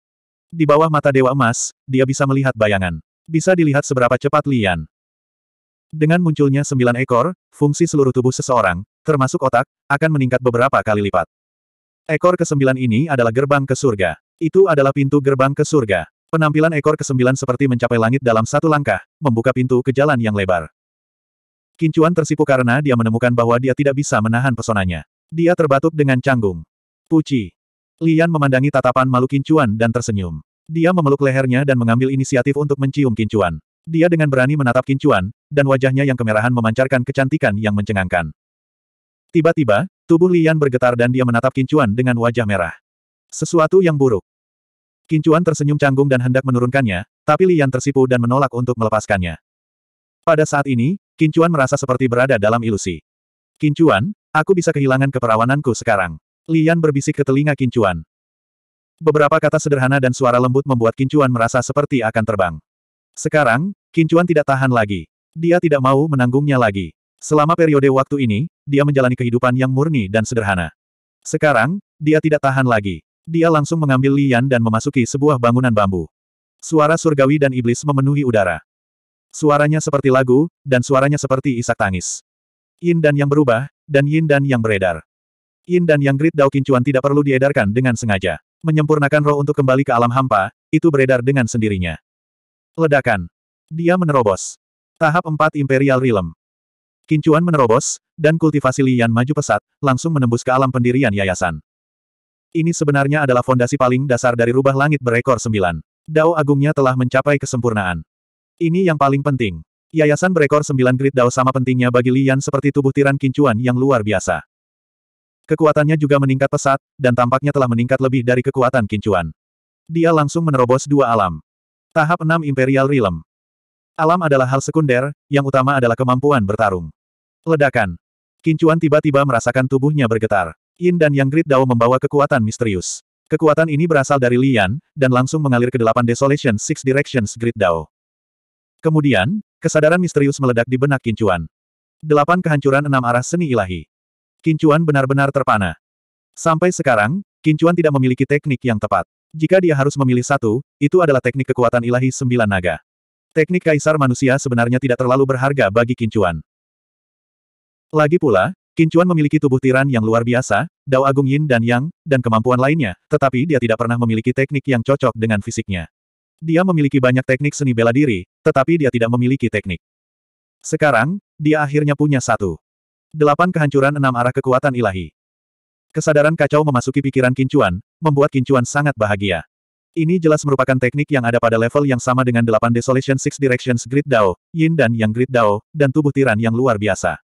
Di bawah mata Dewa Emas, dia bisa melihat bayangan. Bisa dilihat seberapa cepat Li Yan. Dengan munculnya sembilan ekor, fungsi seluruh tubuh seseorang, termasuk otak, akan meningkat beberapa kali lipat. Ekor kesembilan ini adalah gerbang ke surga. Itu adalah pintu gerbang ke surga. Penampilan ekor kesembilan seperti mencapai langit dalam satu langkah, membuka pintu ke jalan yang lebar. Kincuan tersipu karena dia menemukan bahwa dia tidak bisa menahan pesonanya. Dia terbatuk dengan canggung. Puci. Lian memandangi tatapan malu Kincuan dan tersenyum. Dia memeluk lehernya dan mengambil inisiatif untuk mencium Kincuan. Dia dengan berani menatap Kincuan, dan wajahnya yang kemerahan memancarkan kecantikan yang mencengangkan. Tiba-tiba, tubuh Lian bergetar dan dia menatap Kincuan dengan wajah merah. Sesuatu yang buruk. Kincuan tersenyum canggung dan hendak menurunkannya, tapi Lian tersipu dan menolak untuk melepaskannya. Pada saat ini, Kincuan merasa seperti berada dalam ilusi. Kincuan, aku bisa kehilangan keperawananku sekarang. Lian berbisik ke telinga Kincuan. Beberapa kata sederhana dan suara lembut membuat Kincuan merasa seperti akan terbang. Sekarang, Kincuan tidak tahan lagi. Dia tidak mau menanggungnya lagi. Selama periode waktu ini, dia menjalani kehidupan yang murni dan sederhana. Sekarang, dia tidak tahan lagi. Dia langsung mengambil Lian dan memasuki sebuah bangunan bambu. Suara surgawi dan iblis memenuhi udara. Suaranya seperti lagu, dan suaranya seperti isak tangis. Yin dan yang berubah, dan yin dan yang beredar. Yin dan yang grit Dao Kincuan tidak perlu diedarkan dengan sengaja. Menyempurnakan roh untuk kembali ke alam hampa, itu beredar dengan sendirinya. Ledakan. Dia menerobos. Tahap 4 Imperial Realm. Kincuan menerobos, dan kultivasi Lian maju pesat, langsung menembus ke alam pendirian yayasan. Ini sebenarnya adalah fondasi paling dasar dari rubah langit berekor sembilan. Dao agungnya telah mencapai kesempurnaan. Ini yang paling penting. Yayasan berekor sembilan grid Dao sama pentingnya bagi Lian seperti tubuh tiran kincuan yang luar biasa. Kekuatannya juga meningkat pesat, dan tampaknya telah meningkat lebih dari kekuatan kincuan. Dia langsung menerobos dua alam. Tahap 6 Imperial Realm. Alam adalah hal sekunder, yang utama adalah kemampuan bertarung. Ledakan. Kincuan tiba-tiba merasakan tubuhnya bergetar. Yin dan Yang Grid Dao membawa kekuatan misterius. Kekuatan ini berasal dari Lian, dan langsung mengalir ke delapan Desolation Six Directions Grid Dao. Kemudian, kesadaran misterius meledak di benak Kincuan. Delapan kehancuran enam arah seni ilahi. Kincuan benar-benar terpana. Sampai sekarang, Kincuan tidak memiliki teknik yang tepat. Jika dia harus memilih satu, itu adalah teknik kekuatan ilahi sembilan naga. Teknik kaisar manusia sebenarnya tidak terlalu berharga bagi Kincuan. Lagi pula, Kincuan memiliki tubuh tiran yang luar biasa, dao agung yin dan yang, dan kemampuan lainnya, tetapi dia tidak pernah memiliki teknik yang cocok dengan fisiknya. Dia memiliki banyak teknik seni bela diri, tetapi dia tidak memiliki teknik. Sekarang, dia akhirnya punya satu. Delapan kehancuran enam arah kekuatan ilahi. Kesadaran kacau memasuki pikiran Kincuan, membuat Kincuan sangat bahagia. Ini jelas merupakan teknik yang ada pada level yang sama dengan delapan Desolation Six Directions Grid Dao, Yin dan Yang Grid Dao, dan tubuh tiran yang luar biasa.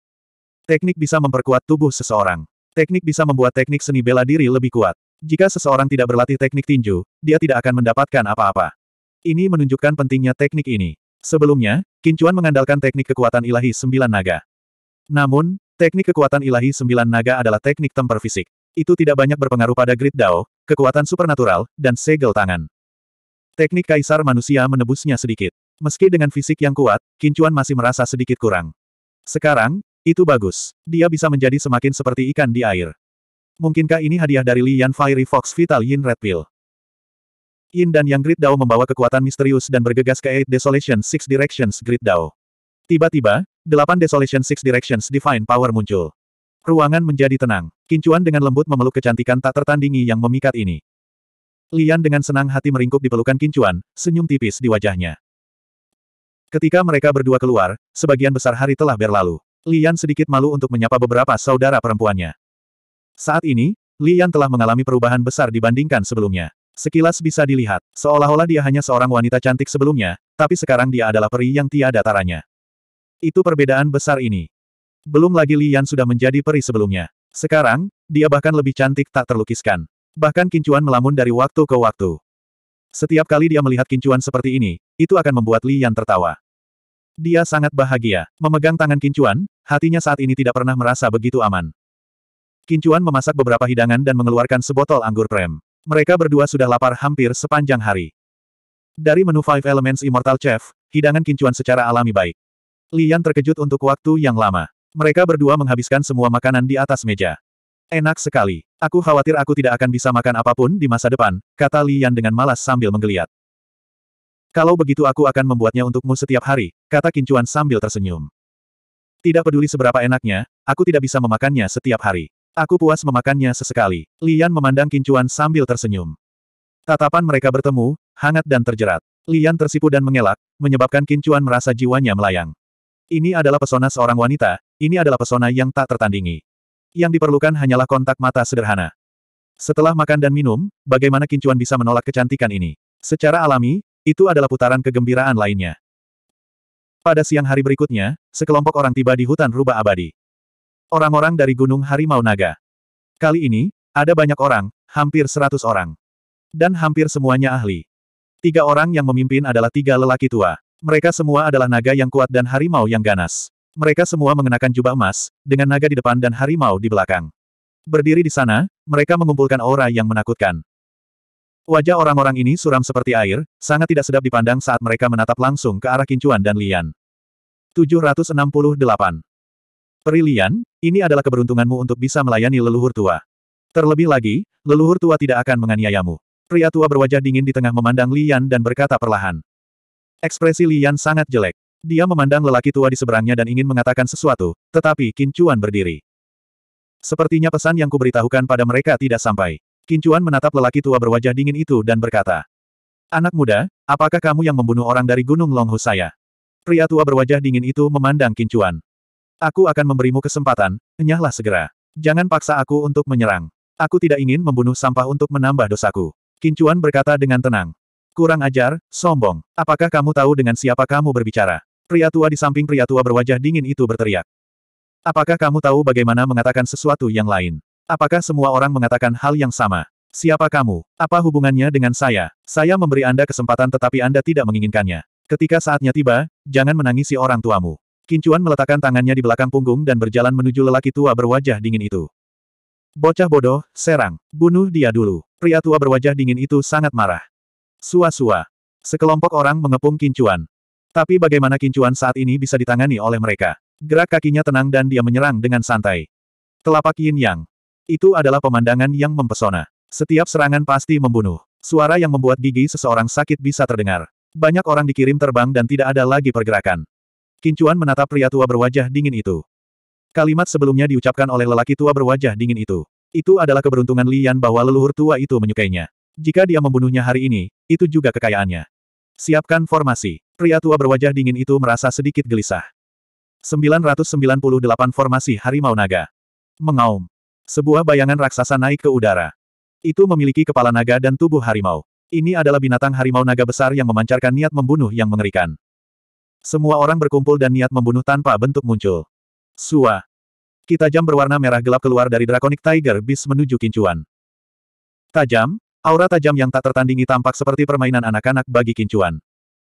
Teknik bisa memperkuat tubuh seseorang. Teknik bisa membuat teknik seni bela diri lebih kuat. Jika seseorang tidak berlatih teknik tinju, dia tidak akan mendapatkan apa-apa. Ini menunjukkan pentingnya teknik ini. Sebelumnya, Kincuan mengandalkan teknik kekuatan ilahi sembilan naga. Namun, teknik kekuatan ilahi sembilan naga adalah teknik temper fisik. Itu tidak banyak berpengaruh pada grid dao, kekuatan supernatural, dan segel tangan. Teknik kaisar manusia menebusnya sedikit. Meski dengan fisik yang kuat, Kincuan masih merasa sedikit kurang. Sekarang, itu bagus. Dia bisa menjadi semakin seperti ikan di air. Mungkinkah ini hadiah dari Li Yan Fiery Fox Vital Yin Red Pill? Yin dan Yang grid Dao membawa kekuatan misterius dan bergegas ke Eight Desolation Six Directions grid Dao. Tiba-tiba, delapan Desolation Six Directions Divine Power muncul. Ruangan menjadi tenang. Kincuan dengan lembut memeluk kecantikan tak tertandingi yang memikat ini. Lian dengan senang hati meringkuk di pelukan Kincuan, senyum tipis di wajahnya. Ketika mereka berdua keluar, sebagian besar hari telah berlalu. Lian sedikit malu untuk menyapa beberapa saudara perempuannya. Saat ini, Lian telah mengalami perubahan besar dibandingkan sebelumnya. Sekilas bisa dilihat, seolah-olah dia hanya seorang wanita cantik sebelumnya, tapi sekarang dia adalah peri yang tiada taranya. Itu perbedaan besar ini. Belum lagi Lian sudah menjadi peri sebelumnya. Sekarang, dia bahkan lebih cantik tak terlukiskan. Bahkan kincuan melamun dari waktu ke waktu. Setiap kali dia melihat kincuan seperti ini, itu akan membuat Lian tertawa. Dia sangat bahagia. Memegang tangan Kincuan, hatinya saat ini tidak pernah merasa begitu aman. Kincuan memasak beberapa hidangan dan mengeluarkan sebotol anggur krem. Mereka berdua sudah lapar hampir sepanjang hari. Dari menu Five Elements Immortal Chef, hidangan Kincuan secara alami baik. Lian terkejut untuk waktu yang lama. Mereka berdua menghabiskan semua makanan di atas meja. Enak sekali. Aku khawatir aku tidak akan bisa makan apapun di masa depan, kata Lian dengan malas sambil menggeliat. Kalau begitu aku akan membuatnya untukmu setiap hari, kata Kincuan sambil tersenyum. Tidak peduli seberapa enaknya, aku tidak bisa memakannya setiap hari. Aku puas memakannya sesekali. Lian memandang Kincuan sambil tersenyum. Tatapan mereka bertemu, hangat dan terjerat. Lian tersipu dan mengelak, menyebabkan Kincuan merasa jiwanya melayang. Ini adalah pesona seorang wanita, ini adalah pesona yang tak tertandingi. Yang diperlukan hanyalah kontak mata sederhana. Setelah makan dan minum, bagaimana Kincuan bisa menolak kecantikan ini? Secara alami, itu adalah putaran kegembiraan lainnya. Pada siang hari berikutnya, sekelompok orang tiba di hutan rubah abadi. Orang-orang dari Gunung Harimau Naga. Kali ini, ada banyak orang, hampir seratus orang. Dan hampir semuanya ahli. Tiga orang yang memimpin adalah tiga lelaki tua. Mereka semua adalah naga yang kuat dan harimau yang ganas. Mereka semua mengenakan jubah emas, dengan naga di depan dan harimau di belakang. Berdiri di sana, mereka mengumpulkan aura yang menakutkan. Wajah orang-orang ini suram seperti air, sangat tidak sedap dipandang saat mereka menatap langsung ke arah Kincuan dan Lian. 768. Peri Lian, ini adalah keberuntunganmu untuk bisa melayani leluhur tua. Terlebih lagi, leluhur tua tidak akan menganiayamu. Pria tua berwajah dingin di tengah memandang Lian dan berkata perlahan. Ekspresi Lian sangat jelek. Dia memandang lelaki tua di seberangnya dan ingin mengatakan sesuatu, tetapi Kincuan berdiri. Sepertinya pesan yang kuberitahukan pada mereka tidak sampai. Kincuan menatap lelaki tua berwajah dingin itu dan berkata. Anak muda, apakah kamu yang membunuh orang dari Gunung Longhu saya? Pria tua berwajah dingin itu memandang Kincuan. Aku akan memberimu kesempatan, enyahlah segera. Jangan paksa aku untuk menyerang. Aku tidak ingin membunuh sampah untuk menambah dosaku. Kincuan berkata dengan tenang. Kurang ajar, sombong. Apakah kamu tahu dengan siapa kamu berbicara? Pria tua di samping pria tua berwajah dingin itu berteriak. Apakah kamu tahu bagaimana mengatakan sesuatu yang lain? Apakah semua orang mengatakan hal yang sama? Siapa kamu? Apa hubungannya dengan saya? Saya memberi Anda kesempatan tetapi Anda tidak menginginkannya. Ketika saatnya tiba, jangan menangisi orang tuamu. Kincuan meletakkan tangannya di belakang punggung dan berjalan menuju lelaki tua berwajah dingin itu. Bocah bodoh, serang. Bunuh dia dulu. Pria tua berwajah dingin itu sangat marah. Sua-sua. Sekelompok orang mengepung Kincuan. Tapi bagaimana Kincuan saat ini bisa ditangani oleh mereka? Gerak kakinya tenang dan dia menyerang dengan santai. Telapak Yin Yang. Itu adalah pemandangan yang mempesona. Setiap serangan pasti membunuh. Suara yang membuat gigi seseorang sakit bisa terdengar. Banyak orang dikirim terbang dan tidak ada lagi pergerakan. Kincuan menatap pria tua berwajah dingin itu. Kalimat sebelumnya diucapkan oleh lelaki tua berwajah dingin itu. Itu adalah keberuntungan Lian bahwa leluhur tua itu menyukainya. Jika dia membunuhnya hari ini, itu juga kekayaannya. Siapkan formasi. Pria tua berwajah dingin itu merasa sedikit gelisah. 998 Formasi Harimau Naga Mengaum sebuah bayangan raksasa naik ke udara. Itu memiliki kepala naga dan tubuh harimau. Ini adalah binatang harimau naga besar yang memancarkan niat membunuh yang mengerikan. Semua orang berkumpul dan niat membunuh tanpa bentuk muncul. Sua. jam berwarna merah gelap keluar dari Draconic Tiger Beast menuju Kincuan. Tajam, aura tajam yang tak tertandingi tampak seperti permainan anak-anak bagi Kincuan.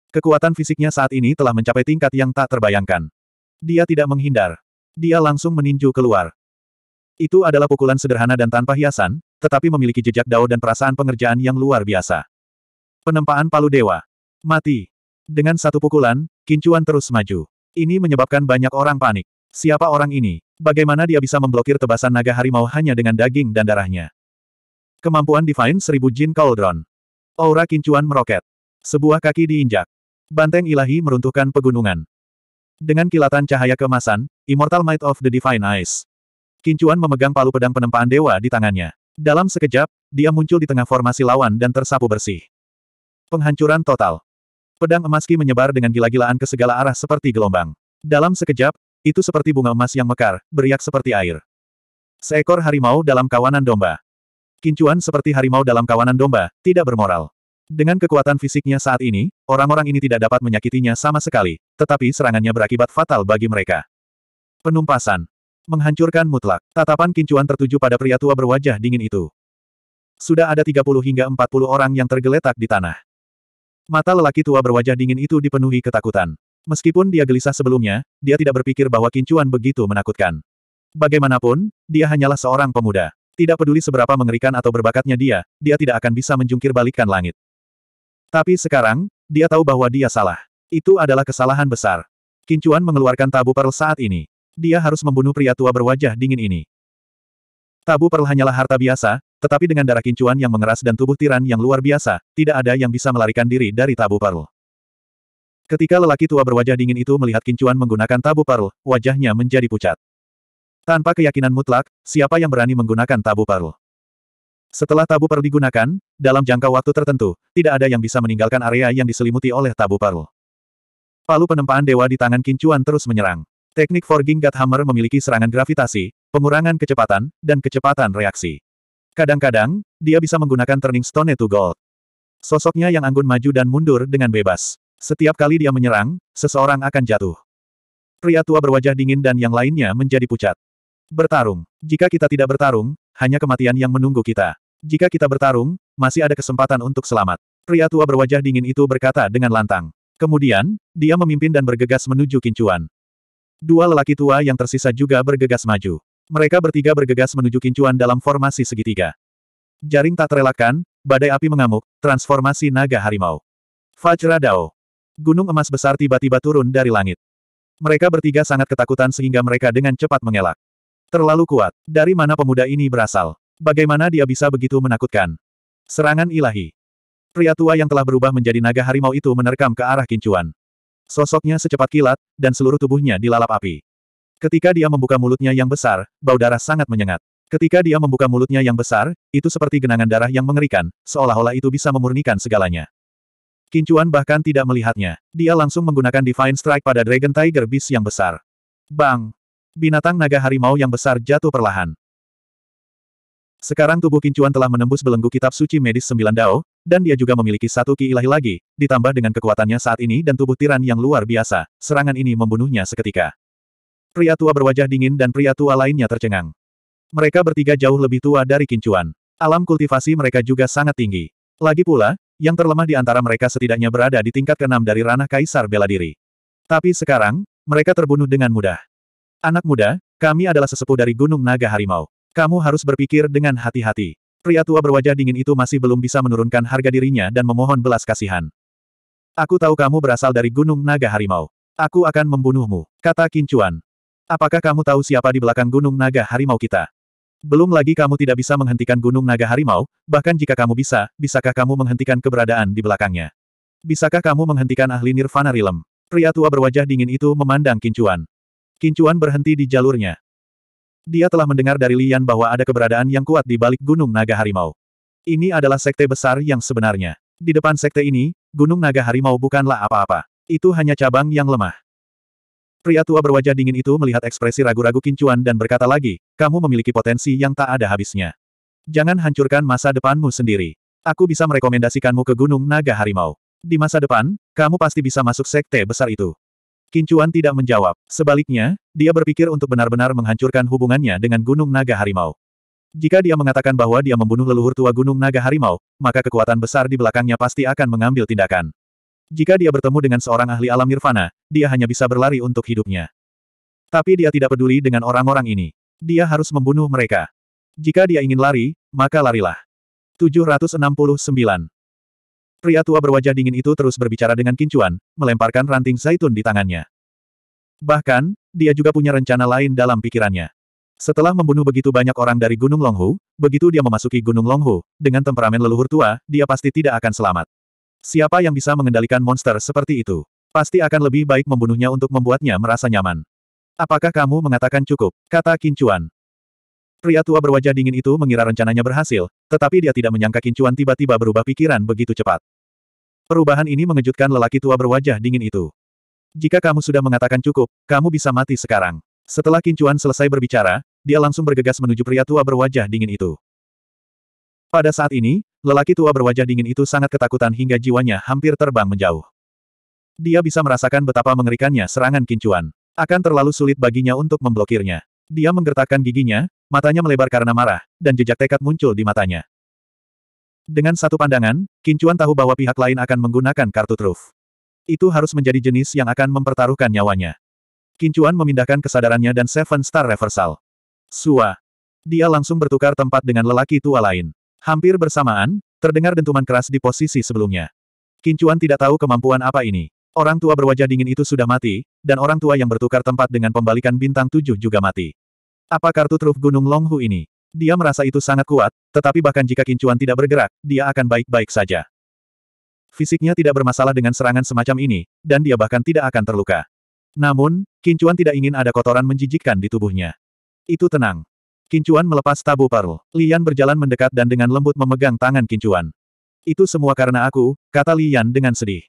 Kekuatan fisiknya saat ini telah mencapai tingkat yang tak terbayangkan. Dia tidak menghindar. Dia langsung meninju keluar. Itu adalah pukulan sederhana dan tanpa hiasan, tetapi memiliki jejak dao dan perasaan pengerjaan yang luar biasa. Penempaan palu dewa. Mati. Dengan satu pukulan, Kincuan terus maju. Ini menyebabkan banyak orang panik. Siapa orang ini? Bagaimana dia bisa memblokir tebasan naga harimau hanya dengan daging dan darahnya? Kemampuan Divine Seribu Jin Cauldron. Aura Kincuan meroket. Sebuah kaki diinjak. Banteng ilahi meruntuhkan pegunungan. Dengan kilatan cahaya kemasan, Immortal Might of the Divine Eyes. Kincuan memegang palu pedang penempaan dewa di tangannya. Dalam sekejap, dia muncul di tengah formasi lawan dan tersapu bersih. Penghancuran total. Pedang emas Ki menyebar dengan gila-gilaan ke segala arah seperti gelombang. Dalam sekejap, itu seperti bunga emas yang mekar, beriak seperti air. Seekor harimau dalam kawanan domba. Kincuan seperti harimau dalam kawanan domba, tidak bermoral. Dengan kekuatan fisiknya saat ini, orang-orang ini tidak dapat menyakitinya sama sekali, tetapi serangannya berakibat fatal bagi mereka. Penumpasan. Menghancurkan mutlak. Tatapan kincuan tertuju pada pria tua berwajah dingin itu. Sudah ada 30 hingga 40 orang yang tergeletak di tanah. Mata lelaki tua berwajah dingin itu dipenuhi ketakutan. Meskipun dia gelisah sebelumnya, dia tidak berpikir bahwa kincuan begitu menakutkan. Bagaimanapun, dia hanyalah seorang pemuda. Tidak peduli seberapa mengerikan atau berbakatnya dia, dia tidak akan bisa menjungkir balikan langit. Tapi sekarang, dia tahu bahwa dia salah. Itu adalah kesalahan besar. Kincuan mengeluarkan tabu perl saat ini. Dia harus membunuh pria tua berwajah dingin ini. Tabu Pearl hanyalah harta biasa, tetapi dengan darah kincuan yang mengeras dan tubuh tiran yang luar biasa, tidak ada yang bisa melarikan diri dari tabu perl. Ketika lelaki tua berwajah dingin itu melihat kincuan menggunakan tabu perl, wajahnya menjadi pucat. Tanpa keyakinan mutlak, siapa yang berani menggunakan tabu perl? Setelah tabu perl digunakan, dalam jangka waktu tertentu, tidak ada yang bisa meninggalkan area yang diselimuti oleh tabu perl. Palu penempaan dewa di tangan Kincuan terus menyerang. Teknik Forging God Hammer memiliki serangan gravitasi, pengurangan kecepatan, dan kecepatan reaksi. Kadang-kadang, dia bisa menggunakan turning stone to gold. Sosoknya yang anggun maju dan mundur dengan bebas. Setiap kali dia menyerang, seseorang akan jatuh. Pria tua berwajah dingin dan yang lainnya menjadi pucat. Bertarung. Jika kita tidak bertarung, hanya kematian yang menunggu kita. Jika kita bertarung, masih ada kesempatan untuk selamat. Pria tua berwajah dingin itu berkata dengan lantang. Kemudian, dia memimpin dan bergegas menuju kincuan. Dua lelaki tua yang tersisa juga bergegas maju. Mereka bertiga bergegas menuju kincuan dalam formasi segitiga. Jaring tak terelakkan, badai api mengamuk, transformasi naga harimau. Fajradao. Gunung emas besar tiba-tiba turun dari langit. Mereka bertiga sangat ketakutan sehingga mereka dengan cepat mengelak. Terlalu kuat. Dari mana pemuda ini berasal? Bagaimana dia bisa begitu menakutkan? Serangan ilahi. Pria tua yang telah berubah menjadi naga harimau itu menerkam ke arah kincuan. Sosoknya secepat kilat, dan seluruh tubuhnya dilalap api. Ketika dia membuka mulutnya yang besar, bau darah sangat menyengat. Ketika dia membuka mulutnya yang besar, itu seperti genangan darah yang mengerikan, seolah-olah itu bisa memurnikan segalanya. Kincuan bahkan tidak melihatnya. Dia langsung menggunakan Divine Strike pada Dragon Tiger Beast yang besar. Bang! Binatang naga harimau yang besar jatuh perlahan. Sekarang tubuh Kincuan telah menembus belenggu kitab suci medis sembilan dao, dan dia juga memiliki satu ki ilahi lagi, ditambah dengan kekuatannya saat ini dan tubuh tiran yang luar biasa, serangan ini membunuhnya seketika. Pria tua berwajah dingin dan pria tua lainnya tercengang. Mereka bertiga jauh lebih tua dari Kincuan. Alam kultivasi mereka juga sangat tinggi. Lagi pula, yang terlemah di antara mereka setidaknya berada di tingkat keenam dari ranah kaisar bela diri. Tapi sekarang, mereka terbunuh dengan mudah. Anak muda, kami adalah sesepuh dari Gunung Naga Harimau. Kamu harus berpikir dengan hati-hati. Pria tua berwajah dingin itu masih belum bisa menurunkan harga dirinya dan memohon belas kasihan. Aku tahu kamu berasal dari Gunung Naga Harimau. Aku akan membunuhmu, kata Kincuan. Apakah kamu tahu siapa di belakang Gunung Naga Harimau kita? Belum lagi kamu tidak bisa menghentikan Gunung Naga Harimau, bahkan jika kamu bisa, bisakah kamu menghentikan keberadaan di belakangnya? Bisakah kamu menghentikan ahli Nirvana Rilem? Pria tua berwajah dingin itu memandang Kincuan. Kincuan berhenti di jalurnya. Dia telah mendengar dari Lian bahwa ada keberadaan yang kuat di balik Gunung Naga Harimau. Ini adalah sekte besar yang sebenarnya. Di depan sekte ini, Gunung Naga Harimau bukanlah apa-apa. Itu hanya cabang yang lemah. Pria tua berwajah dingin itu melihat ekspresi ragu-ragu Kincuan dan berkata lagi, kamu memiliki potensi yang tak ada habisnya. Jangan hancurkan masa depanmu sendiri. Aku bisa merekomendasikanmu ke Gunung Naga Harimau. Di masa depan, kamu pasti bisa masuk sekte besar itu. Kincuan tidak menjawab. Sebaliknya, dia berpikir untuk benar-benar menghancurkan hubungannya dengan Gunung Naga Harimau. Jika dia mengatakan bahwa dia membunuh leluhur tua Gunung Naga Harimau, maka kekuatan besar di belakangnya pasti akan mengambil tindakan. Jika dia bertemu dengan seorang ahli alam nirvana, dia hanya bisa berlari untuk hidupnya. Tapi dia tidak peduli dengan orang-orang ini. Dia harus membunuh mereka. Jika dia ingin lari, maka larilah. 769 Pria tua berwajah dingin itu terus berbicara dengan kincuan, melemparkan ranting zaitun di tangannya. Bahkan, dia juga punya rencana lain dalam pikirannya. Setelah membunuh begitu banyak orang dari Gunung Longhu, begitu dia memasuki Gunung Longhu, dengan temperamen leluhur tua, dia pasti tidak akan selamat. Siapa yang bisa mengendalikan monster seperti itu? Pasti akan lebih baik membunuhnya untuk membuatnya merasa nyaman. Apakah kamu mengatakan cukup? Kata Kincuan. Pria tua berwajah dingin itu mengira rencananya berhasil, tetapi dia tidak menyangka Kincuan tiba-tiba berubah pikiran begitu cepat. Perubahan ini mengejutkan lelaki tua berwajah dingin itu. Jika kamu sudah mengatakan cukup, kamu bisa mati sekarang. Setelah Kincuan selesai berbicara, dia langsung bergegas menuju pria tua berwajah dingin itu. Pada saat ini, lelaki tua berwajah dingin itu sangat ketakutan hingga jiwanya hampir terbang menjauh. Dia bisa merasakan betapa mengerikannya serangan Kincuan. Akan terlalu sulit baginya untuk memblokirnya. Dia menggertakkan giginya, matanya melebar karena marah, dan jejak tekad muncul di matanya. Dengan satu pandangan, Kincuan tahu bahwa pihak lain akan menggunakan kartu truf. Itu harus menjadi jenis yang akan mempertaruhkan nyawanya. Kincuan memindahkan kesadarannya dan Seven Star Reversal. Sua. Dia langsung bertukar tempat dengan lelaki tua lain. Hampir bersamaan, terdengar dentuman keras di posisi sebelumnya. Kincuan tidak tahu kemampuan apa ini. Orang tua berwajah dingin itu sudah mati, dan orang tua yang bertukar tempat dengan pembalikan bintang tujuh juga mati. Apa kartu truf Gunung Longhu ini? Dia merasa itu sangat kuat, tetapi bahkan jika Kincuan tidak bergerak, dia akan baik-baik saja. Fisiknya tidak bermasalah dengan serangan semacam ini, dan dia bahkan tidak akan terluka. Namun, Kincuan tidak ingin ada kotoran menjijikkan di tubuhnya. Itu tenang. Kincuan melepas tabu paru. Lian berjalan mendekat dan dengan lembut memegang tangan Kincuan. Itu semua karena aku, kata Lian dengan sedih.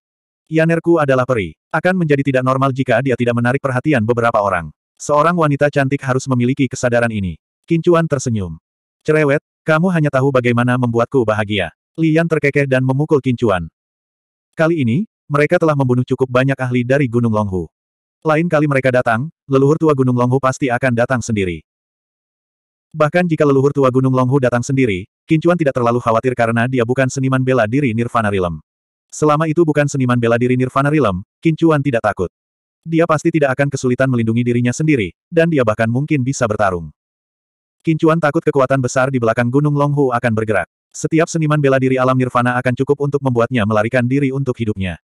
Yanerku adalah peri. Akan menjadi tidak normal jika dia tidak menarik perhatian beberapa orang. Seorang wanita cantik harus memiliki kesadaran ini. Kincuan tersenyum. Cerewet, kamu hanya tahu bagaimana membuatku bahagia. Lian terkekeh dan memukul Kincuan. Kali ini, mereka telah membunuh cukup banyak ahli dari Gunung Longhu. Lain kali mereka datang, leluhur tua Gunung Longhu pasti akan datang sendiri. Bahkan jika leluhur tua Gunung Longhu datang sendiri, Kincuan tidak terlalu khawatir karena dia bukan seniman bela diri Nirvana Realm. Selama itu bukan seniman bela diri Nirvana Rilem, Kincuan tidak takut. Dia pasti tidak akan kesulitan melindungi dirinya sendiri, dan dia bahkan mungkin bisa bertarung. Kincuan takut kekuatan besar di belakang Gunung Longhu akan bergerak. Setiap seniman bela diri alam nirvana akan cukup untuk membuatnya melarikan diri untuk hidupnya.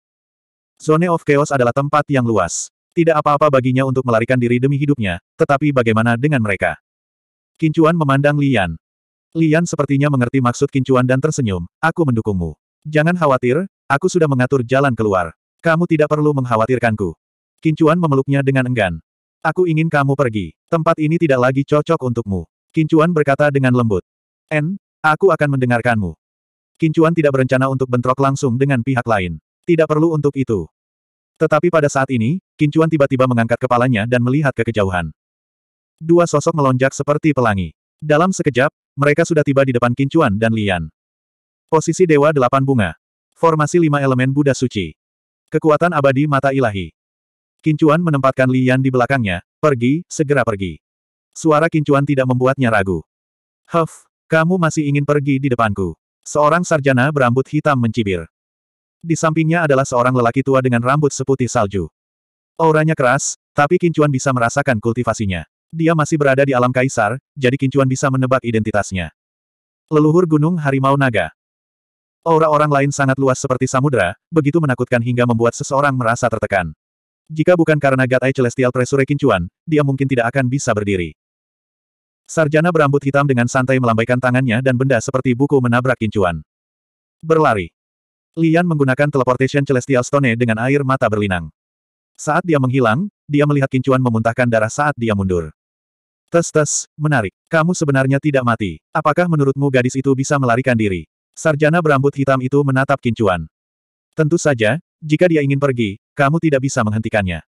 Zone of Chaos adalah tempat yang luas. Tidak apa-apa baginya untuk melarikan diri demi hidupnya, tetapi bagaimana dengan mereka? Kincuan memandang Lian. Lian sepertinya mengerti maksud Kincuan dan tersenyum, aku mendukungmu. Jangan khawatir, Aku sudah mengatur jalan keluar. Kamu tidak perlu mengkhawatirkanku. Kincuan memeluknya dengan enggan. Aku ingin kamu pergi. Tempat ini tidak lagi cocok untukmu. Kincuan berkata dengan lembut. En, aku akan mendengarkanmu. Kincuan tidak berencana untuk bentrok langsung dengan pihak lain. Tidak perlu untuk itu. Tetapi pada saat ini, Kincuan tiba-tiba mengangkat kepalanya dan melihat ke kejauhan. Dua sosok melonjak seperti pelangi. Dalam sekejap, mereka sudah tiba di depan Kincuan dan Lian. Posisi Dewa Delapan Bunga. Formasi lima elemen Buddha Suci. Kekuatan abadi mata ilahi. Kincuan menempatkan Lian di belakangnya, pergi, segera pergi. Suara Kincuan tidak membuatnya ragu. Huff, kamu masih ingin pergi di depanku. Seorang sarjana berambut hitam mencibir. Di sampingnya adalah seorang lelaki tua dengan rambut seputih salju. Auranya keras, tapi Kincuan bisa merasakan kultivasinya. Dia masih berada di alam kaisar, jadi Kincuan bisa menebak identitasnya. Leluhur Gunung Harimau Naga. Aura orang lain sangat luas seperti samudera, begitu menakutkan hingga membuat seseorang merasa tertekan. Jika bukan karena Gatai Celestial Pressure Kincuan, dia mungkin tidak akan bisa berdiri. Sarjana berambut hitam dengan santai melambaikan tangannya dan benda seperti buku menabrak Kincuan. Berlari. Lian menggunakan teleportation Celestial Stone dengan air mata berlinang. Saat dia menghilang, dia melihat Kincuan memuntahkan darah saat dia mundur. Tes-tes, menarik. Kamu sebenarnya tidak mati. Apakah menurutmu gadis itu bisa melarikan diri? Sarjana berambut hitam itu menatap Kincuan. Tentu saja, jika dia ingin pergi, kamu tidak bisa menghentikannya.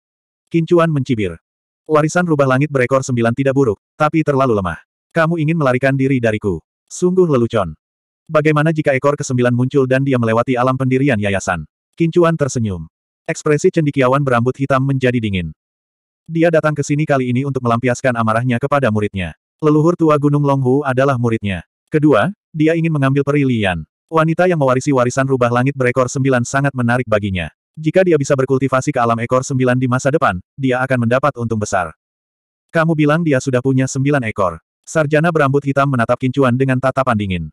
Kincuan mencibir. Warisan rubah langit berekor sembilan tidak buruk, tapi terlalu lemah. Kamu ingin melarikan diri dariku. Sungguh lelucon. Bagaimana jika ekor kesembilan muncul dan dia melewati alam pendirian yayasan? Kincuan tersenyum. Ekspresi cendikiawan berambut hitam menjadi dingin. Dia datang ke sini kali ini untuk melampiaskan amarahnya kepada muridnya. Leluhur tua Gunung Longhu adalah muridnya. Kedua, dia ingin mengambil perilian. Wanita yang mewarisi warisan rubah langit berekor sembilan sangat menarik baginya. Jika dia bisa berkultivasi ke alam ekor sembilan di masa depan, dia akan mendapat untung besar. Kamu bilang dia sudah punya sembilan ekor. Sarjana berambut hitam menatap Kincuan dengan tatapan dingin.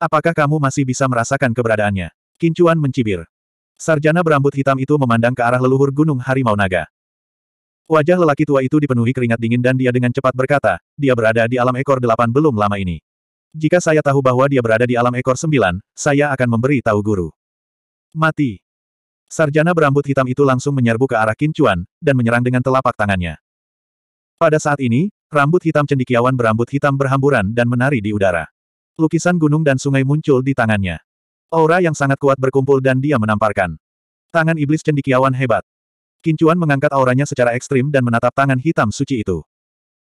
Apakah kamu masih bisa merasakan keberadaannya? Kincuan mencibir. Sarjana berambut hitam itu memandang ke arah leluhur Gunung Harimau Naga. Wajah lelaki tua itu dipenuhi keringat dingin dan dia dengan cepat berkata, dia berada di alam ekor delapan belum lama ini. Jika saya tahu bahwa dia berada di alam ekor sembilan, saya akan memberi tahu guru. Mati. Sarjana berambut hitam itu langsung menyerbu ke arah Kincuan, dan menyerang dengan telapak tangannya. Pada saat ini, rambut hitam cendikiawan berambut hitam berhamburan dan menari di udara. Lukisan gunung dan sungai muncul di tangannya. Aura yang sangat kuat berkumpul dan dia menamparkan. Tangan iblis cendikiawan hebat. Kincuan mengangkat auranya secara ekstrim dan menatap tangan hitam suci itu.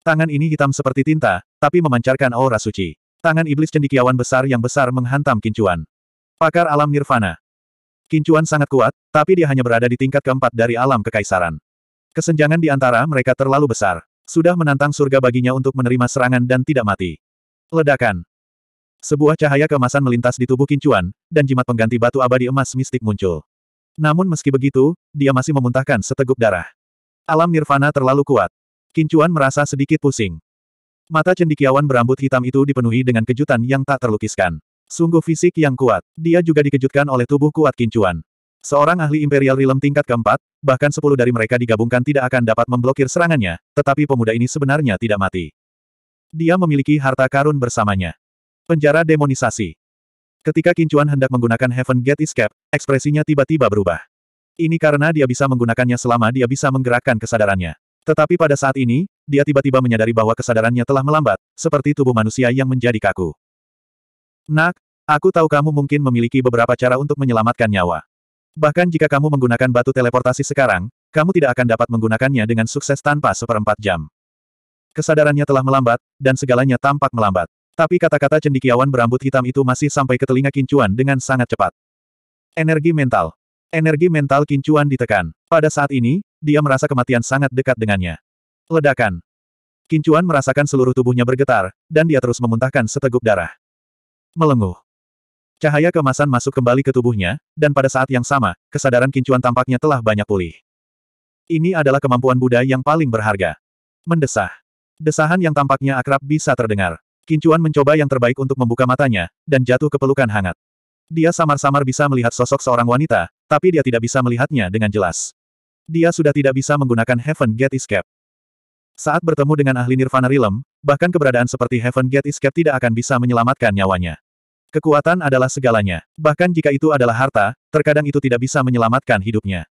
Tangan ini hitam seperti tinta, tapi memancarkan aura suci. Tangan iblis cendikiawan besar yang besar menghantam Kincuan. Pakar alam nirvana. Kincuan sangat kuat, tapi dia hanya berada di tingkat keempat dari alam kekaisaran. Kesenjangan di antara mereka terlalu besar. Sudah menantang surga baginya untuk menerima serangan dan tidak mati. Ledakan. Sebuah cahaya kemasan melintas di tubuh Kincuan, dan jimat pengganti batu abadi emas mistik muncul. Namun meski begitu, dia masih memuntahkan seteguk darah. Alam nirvana terlalu kuat. Kincuan merasa sedikit pusing. Mata cendikiawan berambut hitam itu dipenuhi dengan kejutan yang tak terlukiskan. Sungguh fisik yang kuat. Dia juga dikejutkan oleh tubuh kuat kincuan. Seorang ahli Imperial Realm tingkat keempat, bahkan sepuluh dari mereka digabungkan tidak akan dapat memblokir serangannya, tetapi pemuda ini sebenarnya tidak mati. Dia memiliki harta karun bersamanya. Penjara demonisasi. Ketika Kincuan hendak menggunakan Heaven Gate Escape, ekspresinya tiba-tiba berubah. Ini karena dia bisa menggunakannya selama dia bisa menggerakkan kesadarannya. Tetapi pada saat ini, dia tiba-tiba menyadari bahwa kesadarannya telah melambat, seperti tubuh manusia yang menjadi kaku. Nak, aku tahu kamu mungkin memiliki beberapa cara untuk menyelamatkan nyawa. Bahkan jika kamu menggunakan batu teleportasi sekarang, kamu tidak akan dapat menggunakannya dengan sukses tanpa seperempat jam. Kesadarannya telah melambat, dan segalanya tampak melambat. Tapi kata-kata cendikiawan berambut hitam itu masih sampai ke telinga Kincuan dengan sangat cepat. Energi mental. Energi mental Kincuan ditekan. Pada saat ini, dia merasa kematian sangat dekat dengannya. Ledakan. Kincuan merasakan seluruh tubuhnya bergetar, dan dia terus memuntahkan seteguk darah. Melenguh. Cahaya kemasan masuk kembali ke tubuhnya, dan pada saat yang sama, kesadaran Kincuan tampaknya telah banyak pulih. Ini adalah kemampuan Buddha yang paling berharga. Mendesah. Desahan yang tampaknya akrab bisa terdengar. Kincuan mencoba yang terbaik untuk membuka matanya, dan jatuh ke pelukan hangat. Dia samar-samar bisa melihat sosok seorang wanita, tapi dia tidak bisa melihatnya dengan jelas. Dia sudah tidak bisa menggunakan Heaven Get Escape. Saat bertemu dengan ahli Nirvana Realm, bahkan keberadaan seperti Heaven Gate Escape tidak akan bisa menyelamatkan nyawanya. Kekuatan adalah segalanya. Bahkan jika itu adalah harta, terkadang itu tidak bisa menyelamatkan hidupnya.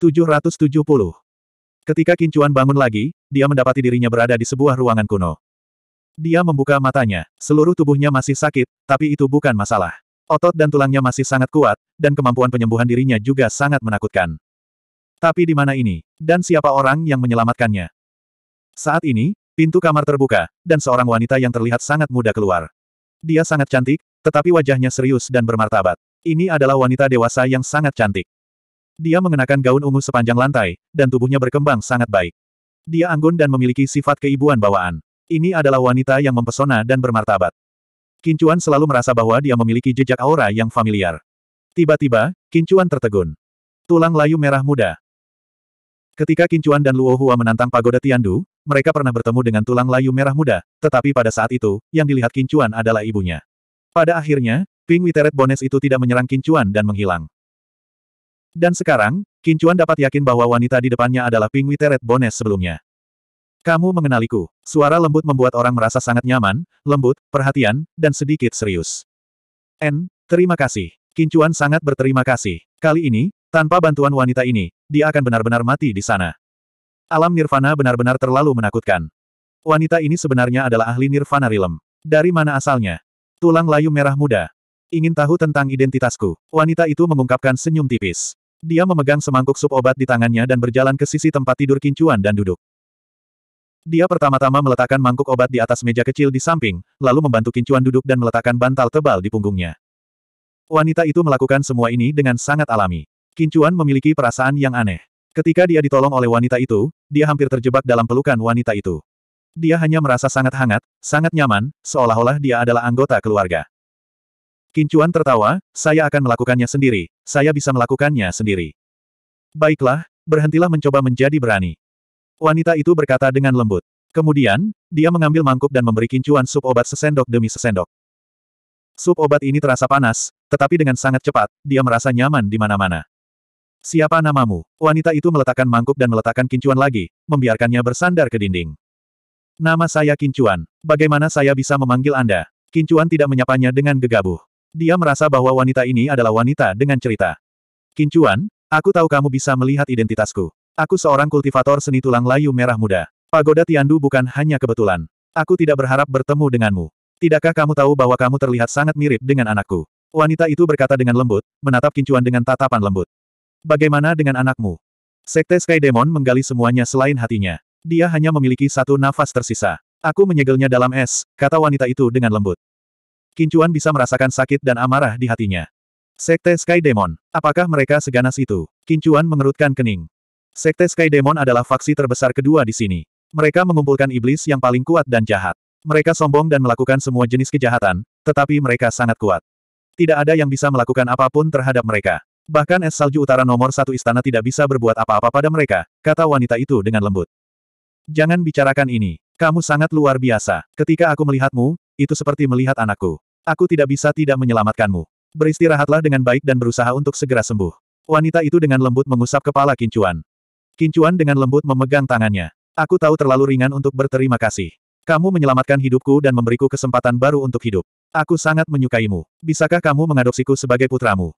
770. Ketika Kincuan bangun lagi, dia mendapati dirinya berada di sebuah ruangan kuno. Dia membuka matanya. Seluruh tubuhnya masih sakit, tapi itu bukan masalah. Otot dan tulangnya masih sangat kuat, dan kemampuan penyembuhan dirinya juga sangat menakutkan. Tapi di mana ini? Dan siapa orang yang menyelamatkannya? Saat ini, pintu kamar terbuka, dan seorang wanita yang terlihat sangat muda keluar. Dia sangat cantik, tetapi wajahnya serius dan bermartabat. Ini adalah wanita dewasa yang sangat cantik. Dia mengenakan gaun ungu sepanjang lantai, dan tubuhnya berkembang sangat baik. Dia anggun dan memiliki sifat keibuan bawaan. Ini adalah wanita yang mempesona dan bermartabat. Kincuan selalu merasa bahwa dia memiliki jejak aura yang familiar. Tiba-tiba, Kincuan tertegun. Tulang layu merah muda. Ketika Kincuan dan Luo menantang pagoda Tiandu, mereka pernah bertemu dengan tulang layu merah muda, tetapi pada saat itu, yang dilihat Kincuan adalah ibunya. Pada akhirnya, Ping Witeret Bones itu tidak menyerang Kincuan dan menghilang. Dan sekarang, Kincuan dapat yakin bahwa wanita di depannya adalah Ping Witeret Bones sebelumnya. Kamu mengenaliku. Suara lembut membuat orang merasa sangat nyaman, lembut, perhatian, dan sedikit serius. N, terima kasih. Kincuan sangat berterima kasih. Kali ini, tanpa bantuan wanita ini, dia akan benar-benar mati di sana. Alam nirvana benar-benar terlalu menakutkan. Wanita ini sebenarnya adalah ahli nirvana rilem. Dari mana asalnya? Tulang layu merah muda. Ingin tahu tentang identitasku? Wanita itu mengungkapkan senyum tipis. Dia memegang semangkuk sup obat di tangannya dan berjalan ke sisi tempat tidur kincuan dan duduk. Dia pertama-tama meletakkan mangkuk obat di atas meja kecil di samping, lalu membantu kincuan duduk dan meletakkan bantal tebal di punggungnya. Wanita itu melakukan semua ini dengan sangat alami. Kincuan memiliki perasaan yang aneh. Ketika dia ditolong oleh wanita itu, dia hampir terjebak dalam pelukan wanita itu. Dia hanya merasa sangat hangat, sangat nyaman, seolah-olah dia adalah anggota keluarga. Kincuan tertawa, saya akan melakukannya sendiri, saya bisa melakukannya sendiri. Baiklah, berhentilah mencoba menjadi berani. Wanita itu berkata dengan lembut. Kemudian, dia mengambil mangkuk dan memberi kincuan sup obat sesendok demi sesendok. Sup obat ini terasa panas, tetapi dengan sangat cepat, dia merasa nyaman di mana-mana. Siapa namamu? Wanita itu meletakkan mangkuk dan meletakkan kincuan lagi, membiarkannya bersandar ke dinding. Nama saya Kincuan. Bagaimana saya bisa memanggil Anda? Kincuan tidak menyapanya dengan gegabah. Dia merasa bahwa wanita ini adalah wanita dengan cerita. Kincuan, aku tahu kamu bisa melihat identitasku. Aku seorang kultivator seni tulang layu merah muda. Pagoda Tiandu bukan hanya kebetulan. Aku tidak berharap bertemu denganmu. Tidakkah kamu tahu bahwa kamu terlihat sangat mirip dengan anakku? Wanita itu berkata dengan lembut, menatap Kincuan dengan tatapan lembut. Bagaimana dengan anakmu? Sekte Sky Demon menggali semuanya selain hatinya. Dia hanya memiliki satu nafas tersisa. Aku menyegelnya dalam es, kata wanita itu dengan lembut. Kincuan bisa merasakan sakit dan amarah di hatinya. Sekte Sky Demon, apakah mereka seganas itu? Kincuan mengerutkan kening. Sekte Sky Demon adalah faksi terbesar kedua di sini. Mereka mengumpulkan iblis yang paling kuat dan jahat. Mereka sombong dan melakukan semua jenis kejahatan, tetapi mereka sangat kuat. Tidak ada yang bisa melakukan apapun terhadap mereka. Bahkan es salju utara nomor satu istana tidak bisa berbuat apa-apa pada mereka, kata wanita itu dengan lembut. Jangan bicarakan ini. Kamu sangat luar biasa. Ketika aku melihatmu, itu seperti melihat anakku. Aku tidak bisa tidak menyelamatkanmu. Beristirahatlah dengan baik dan berusaha untuk segera sembuh. Wanita itu dengan lembut mengusap kepala Kincuan. Kincuan dengan lembut memegang tangannya. Aku tahu terlalu ringan untuk berterima kasih. Kamu menyelamatkan hidupku dan memberiku kesempatan baru untuk hidup. Aku sangat menyukaimu. Bisakah kamu mengadopsiku sebagai putramu?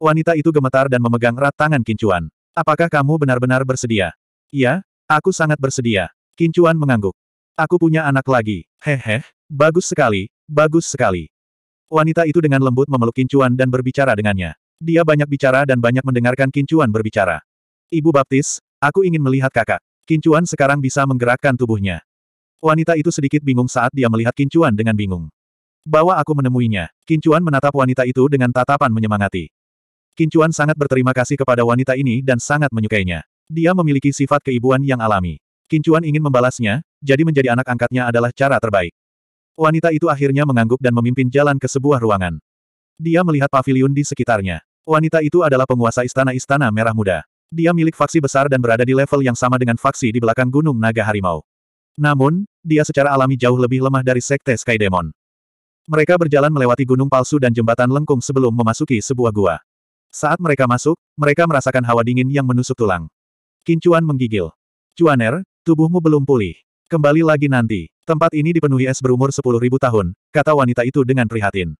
Wanita itu gemetar dan memegang erat tangan Kincuan. Apakah kamu benar-benar bersedia? Iya, aku sangat bersedia. Kincuan mengangguk. Aku punya anak lagi. Hehe, bagus sekali, bagus sekali. Wanita itu dengan lembut memeluk Kincuan dan berbicara dengannya. Dia banyak bicara dan banyak mendengarkan Kincuan berbicara. Ibu Baptis, aku ingin melihat kakak. Kincuan sekarang bisa menggerakkan tubuhnya. Wanita itu sedikit bingung saat dia melihat Kincuan dengan bingung. Bawa aku menemuinya. Kincuan menatap wanita itu dengan tatapan menyemangati. Kincuan sangat berterima kasih kepada wanita ini dan sangat menyukainya. Dia memiliki sifat keibuan yang alami. Kincuan ingin membalasnya, jadi menjadi anak angkatnya adalah cara terbaik. Wanita itu akhirnya mengangguk dan memimpin jalan ke sebuah ruangan. Dia melihat paviliun di sekitarnya. Wanita itu adalah penguasa istana-istana merah muda. Dia milik faksi besar dan berada di level yang sama dengan faksi di belakang Gunung Naga Harimau. Namun, dia secara alami jauh lebih lemah dari Sekte Sky Demon. Mereka berjalan melewati gunung palsu dan jembatan lengkung sebelum memasuki sebuah gua. Saat mereka masuk, mereka merasakan hawa dingin yang menusuk tulang. Kincuan menggigil. Cuaner, tubuhmu belum pulih. Kembali lagi nanti. Tempat ini dipenuhi es berumur 10.000 tahun, kata wanita itu dengan prihatin.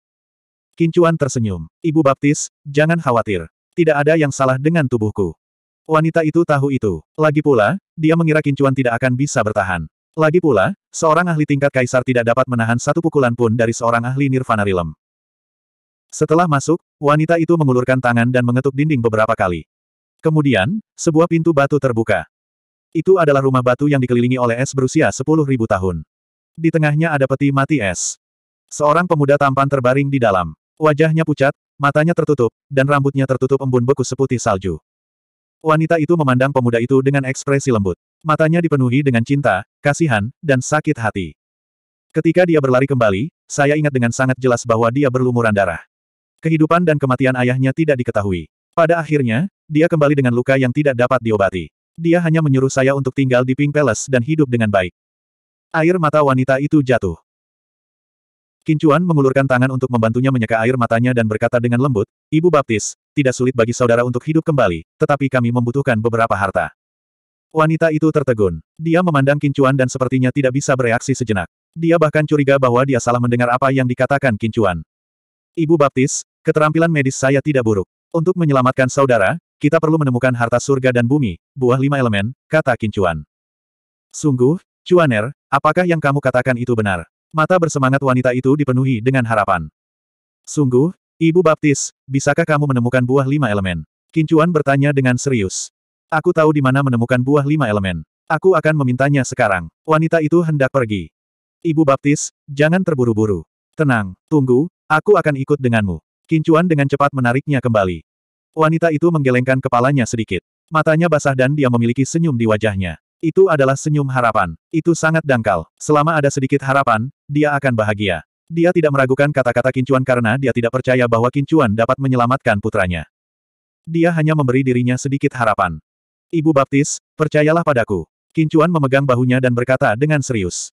Kincuan tersenyum. Ibu baptis, jangan khawatir. Tidak ada yang salah dengan tubuhku. Wanita itu tahu itu. Lagi pula, dia mengira Kincuan tidak akan bisa bertahan. Lagi pula, seorang ahli tingkat kaisar tidak dapat menahan satu pukulan pun dari seorang ahli Nirvana rilem. Setelah masuk, wanita itu mengulurkan tangan dan mengetuk dinding beberapa kali. Kemudian, sebuah pintu batu terbuka. Itu adalah rumah batu yang dikelilingi oleh es berusia 10.000 tahun. Di tengahnya ada peti mati es. Seorang pemuda tampan terbaring di dalam. Wajahnya pucat, matanya tertutup, dan rambutnya tertutup embun beku seputih salju. Wanita itu memandang pemuda itu dengan ekspresi lembut. Matanya dipenuhi dengan cinta, kasihan, dan sakit hati. Ketika dia berlari kembali, saya ingat dengan sangat jelas bahwa dia berlumuran darah. Kehidupan dan kematian ayahnya tidak diketahui. Pada akhirnya, dia kembali dengan luka yang tidak dapat diobati. Dia hanya menyuruh saya untuk tinggal di Pink Palace dan hidup dengan baik. Air mata wanita itu jatuh. Kincuan mengulurkan tangan untuk membantunya menyeka air matanya dan berkata dengan lembut, Ibu Baptis, tidak sulit bagi saudara untuk hidup kembali, tetapi kami membutuhkan beberapa harta. Wanita itu tertegun. Dia memandang Kincuan dan sepertinya tidak bisa bereaksi sejenak. Dia bahkan curiga bahwa dia salah mendengar apa yang dikatakan Kincuan. Ibu Baptis, Keterampilan medis saya tidak buruk. Untuk menyelamatkan saudara, kita perlu menemukan harta surga dan bumi, buah lima elemen, kata Kincuan. Sungguh, Cuaner, apakah yang kamu katakan itu benar? Mata bersemangat wanita itu dipenuhi dengan harapan. Sungguh, Ibu Baptis, bisakah kamu menemukan buah lima elemen? Kincuan bertanya dengan serius. Aku tahu di mana menemukan buah lima elemen. Aku akan memintanya sekarang. Wanita itu hendak pergi. Ibu Baptis, jangan terburu-buru. Tenang, tunggu, aku akan ikut denganmu. Kincuan dengan cepat menariknya kembali. Wanita itu menggelengkan kepalanya sedikit. Matanya basah dan dia memiliki senyum di wajahnya. Itu adalah senyum harapan. Itu sangat dangkal. Selama ada sedikit harapan, dia akan bahagia. Dia tidak meragukan kata-kata Kincuan karena dia tidak percaya bahwa Kincuan dapat menyelamatkan putranya. Dia hanya memberi dirinya sedikit harapan. Ibu Baptis, percayalah padaku. Kincuan memegang bahunya dan berkata dengan serius.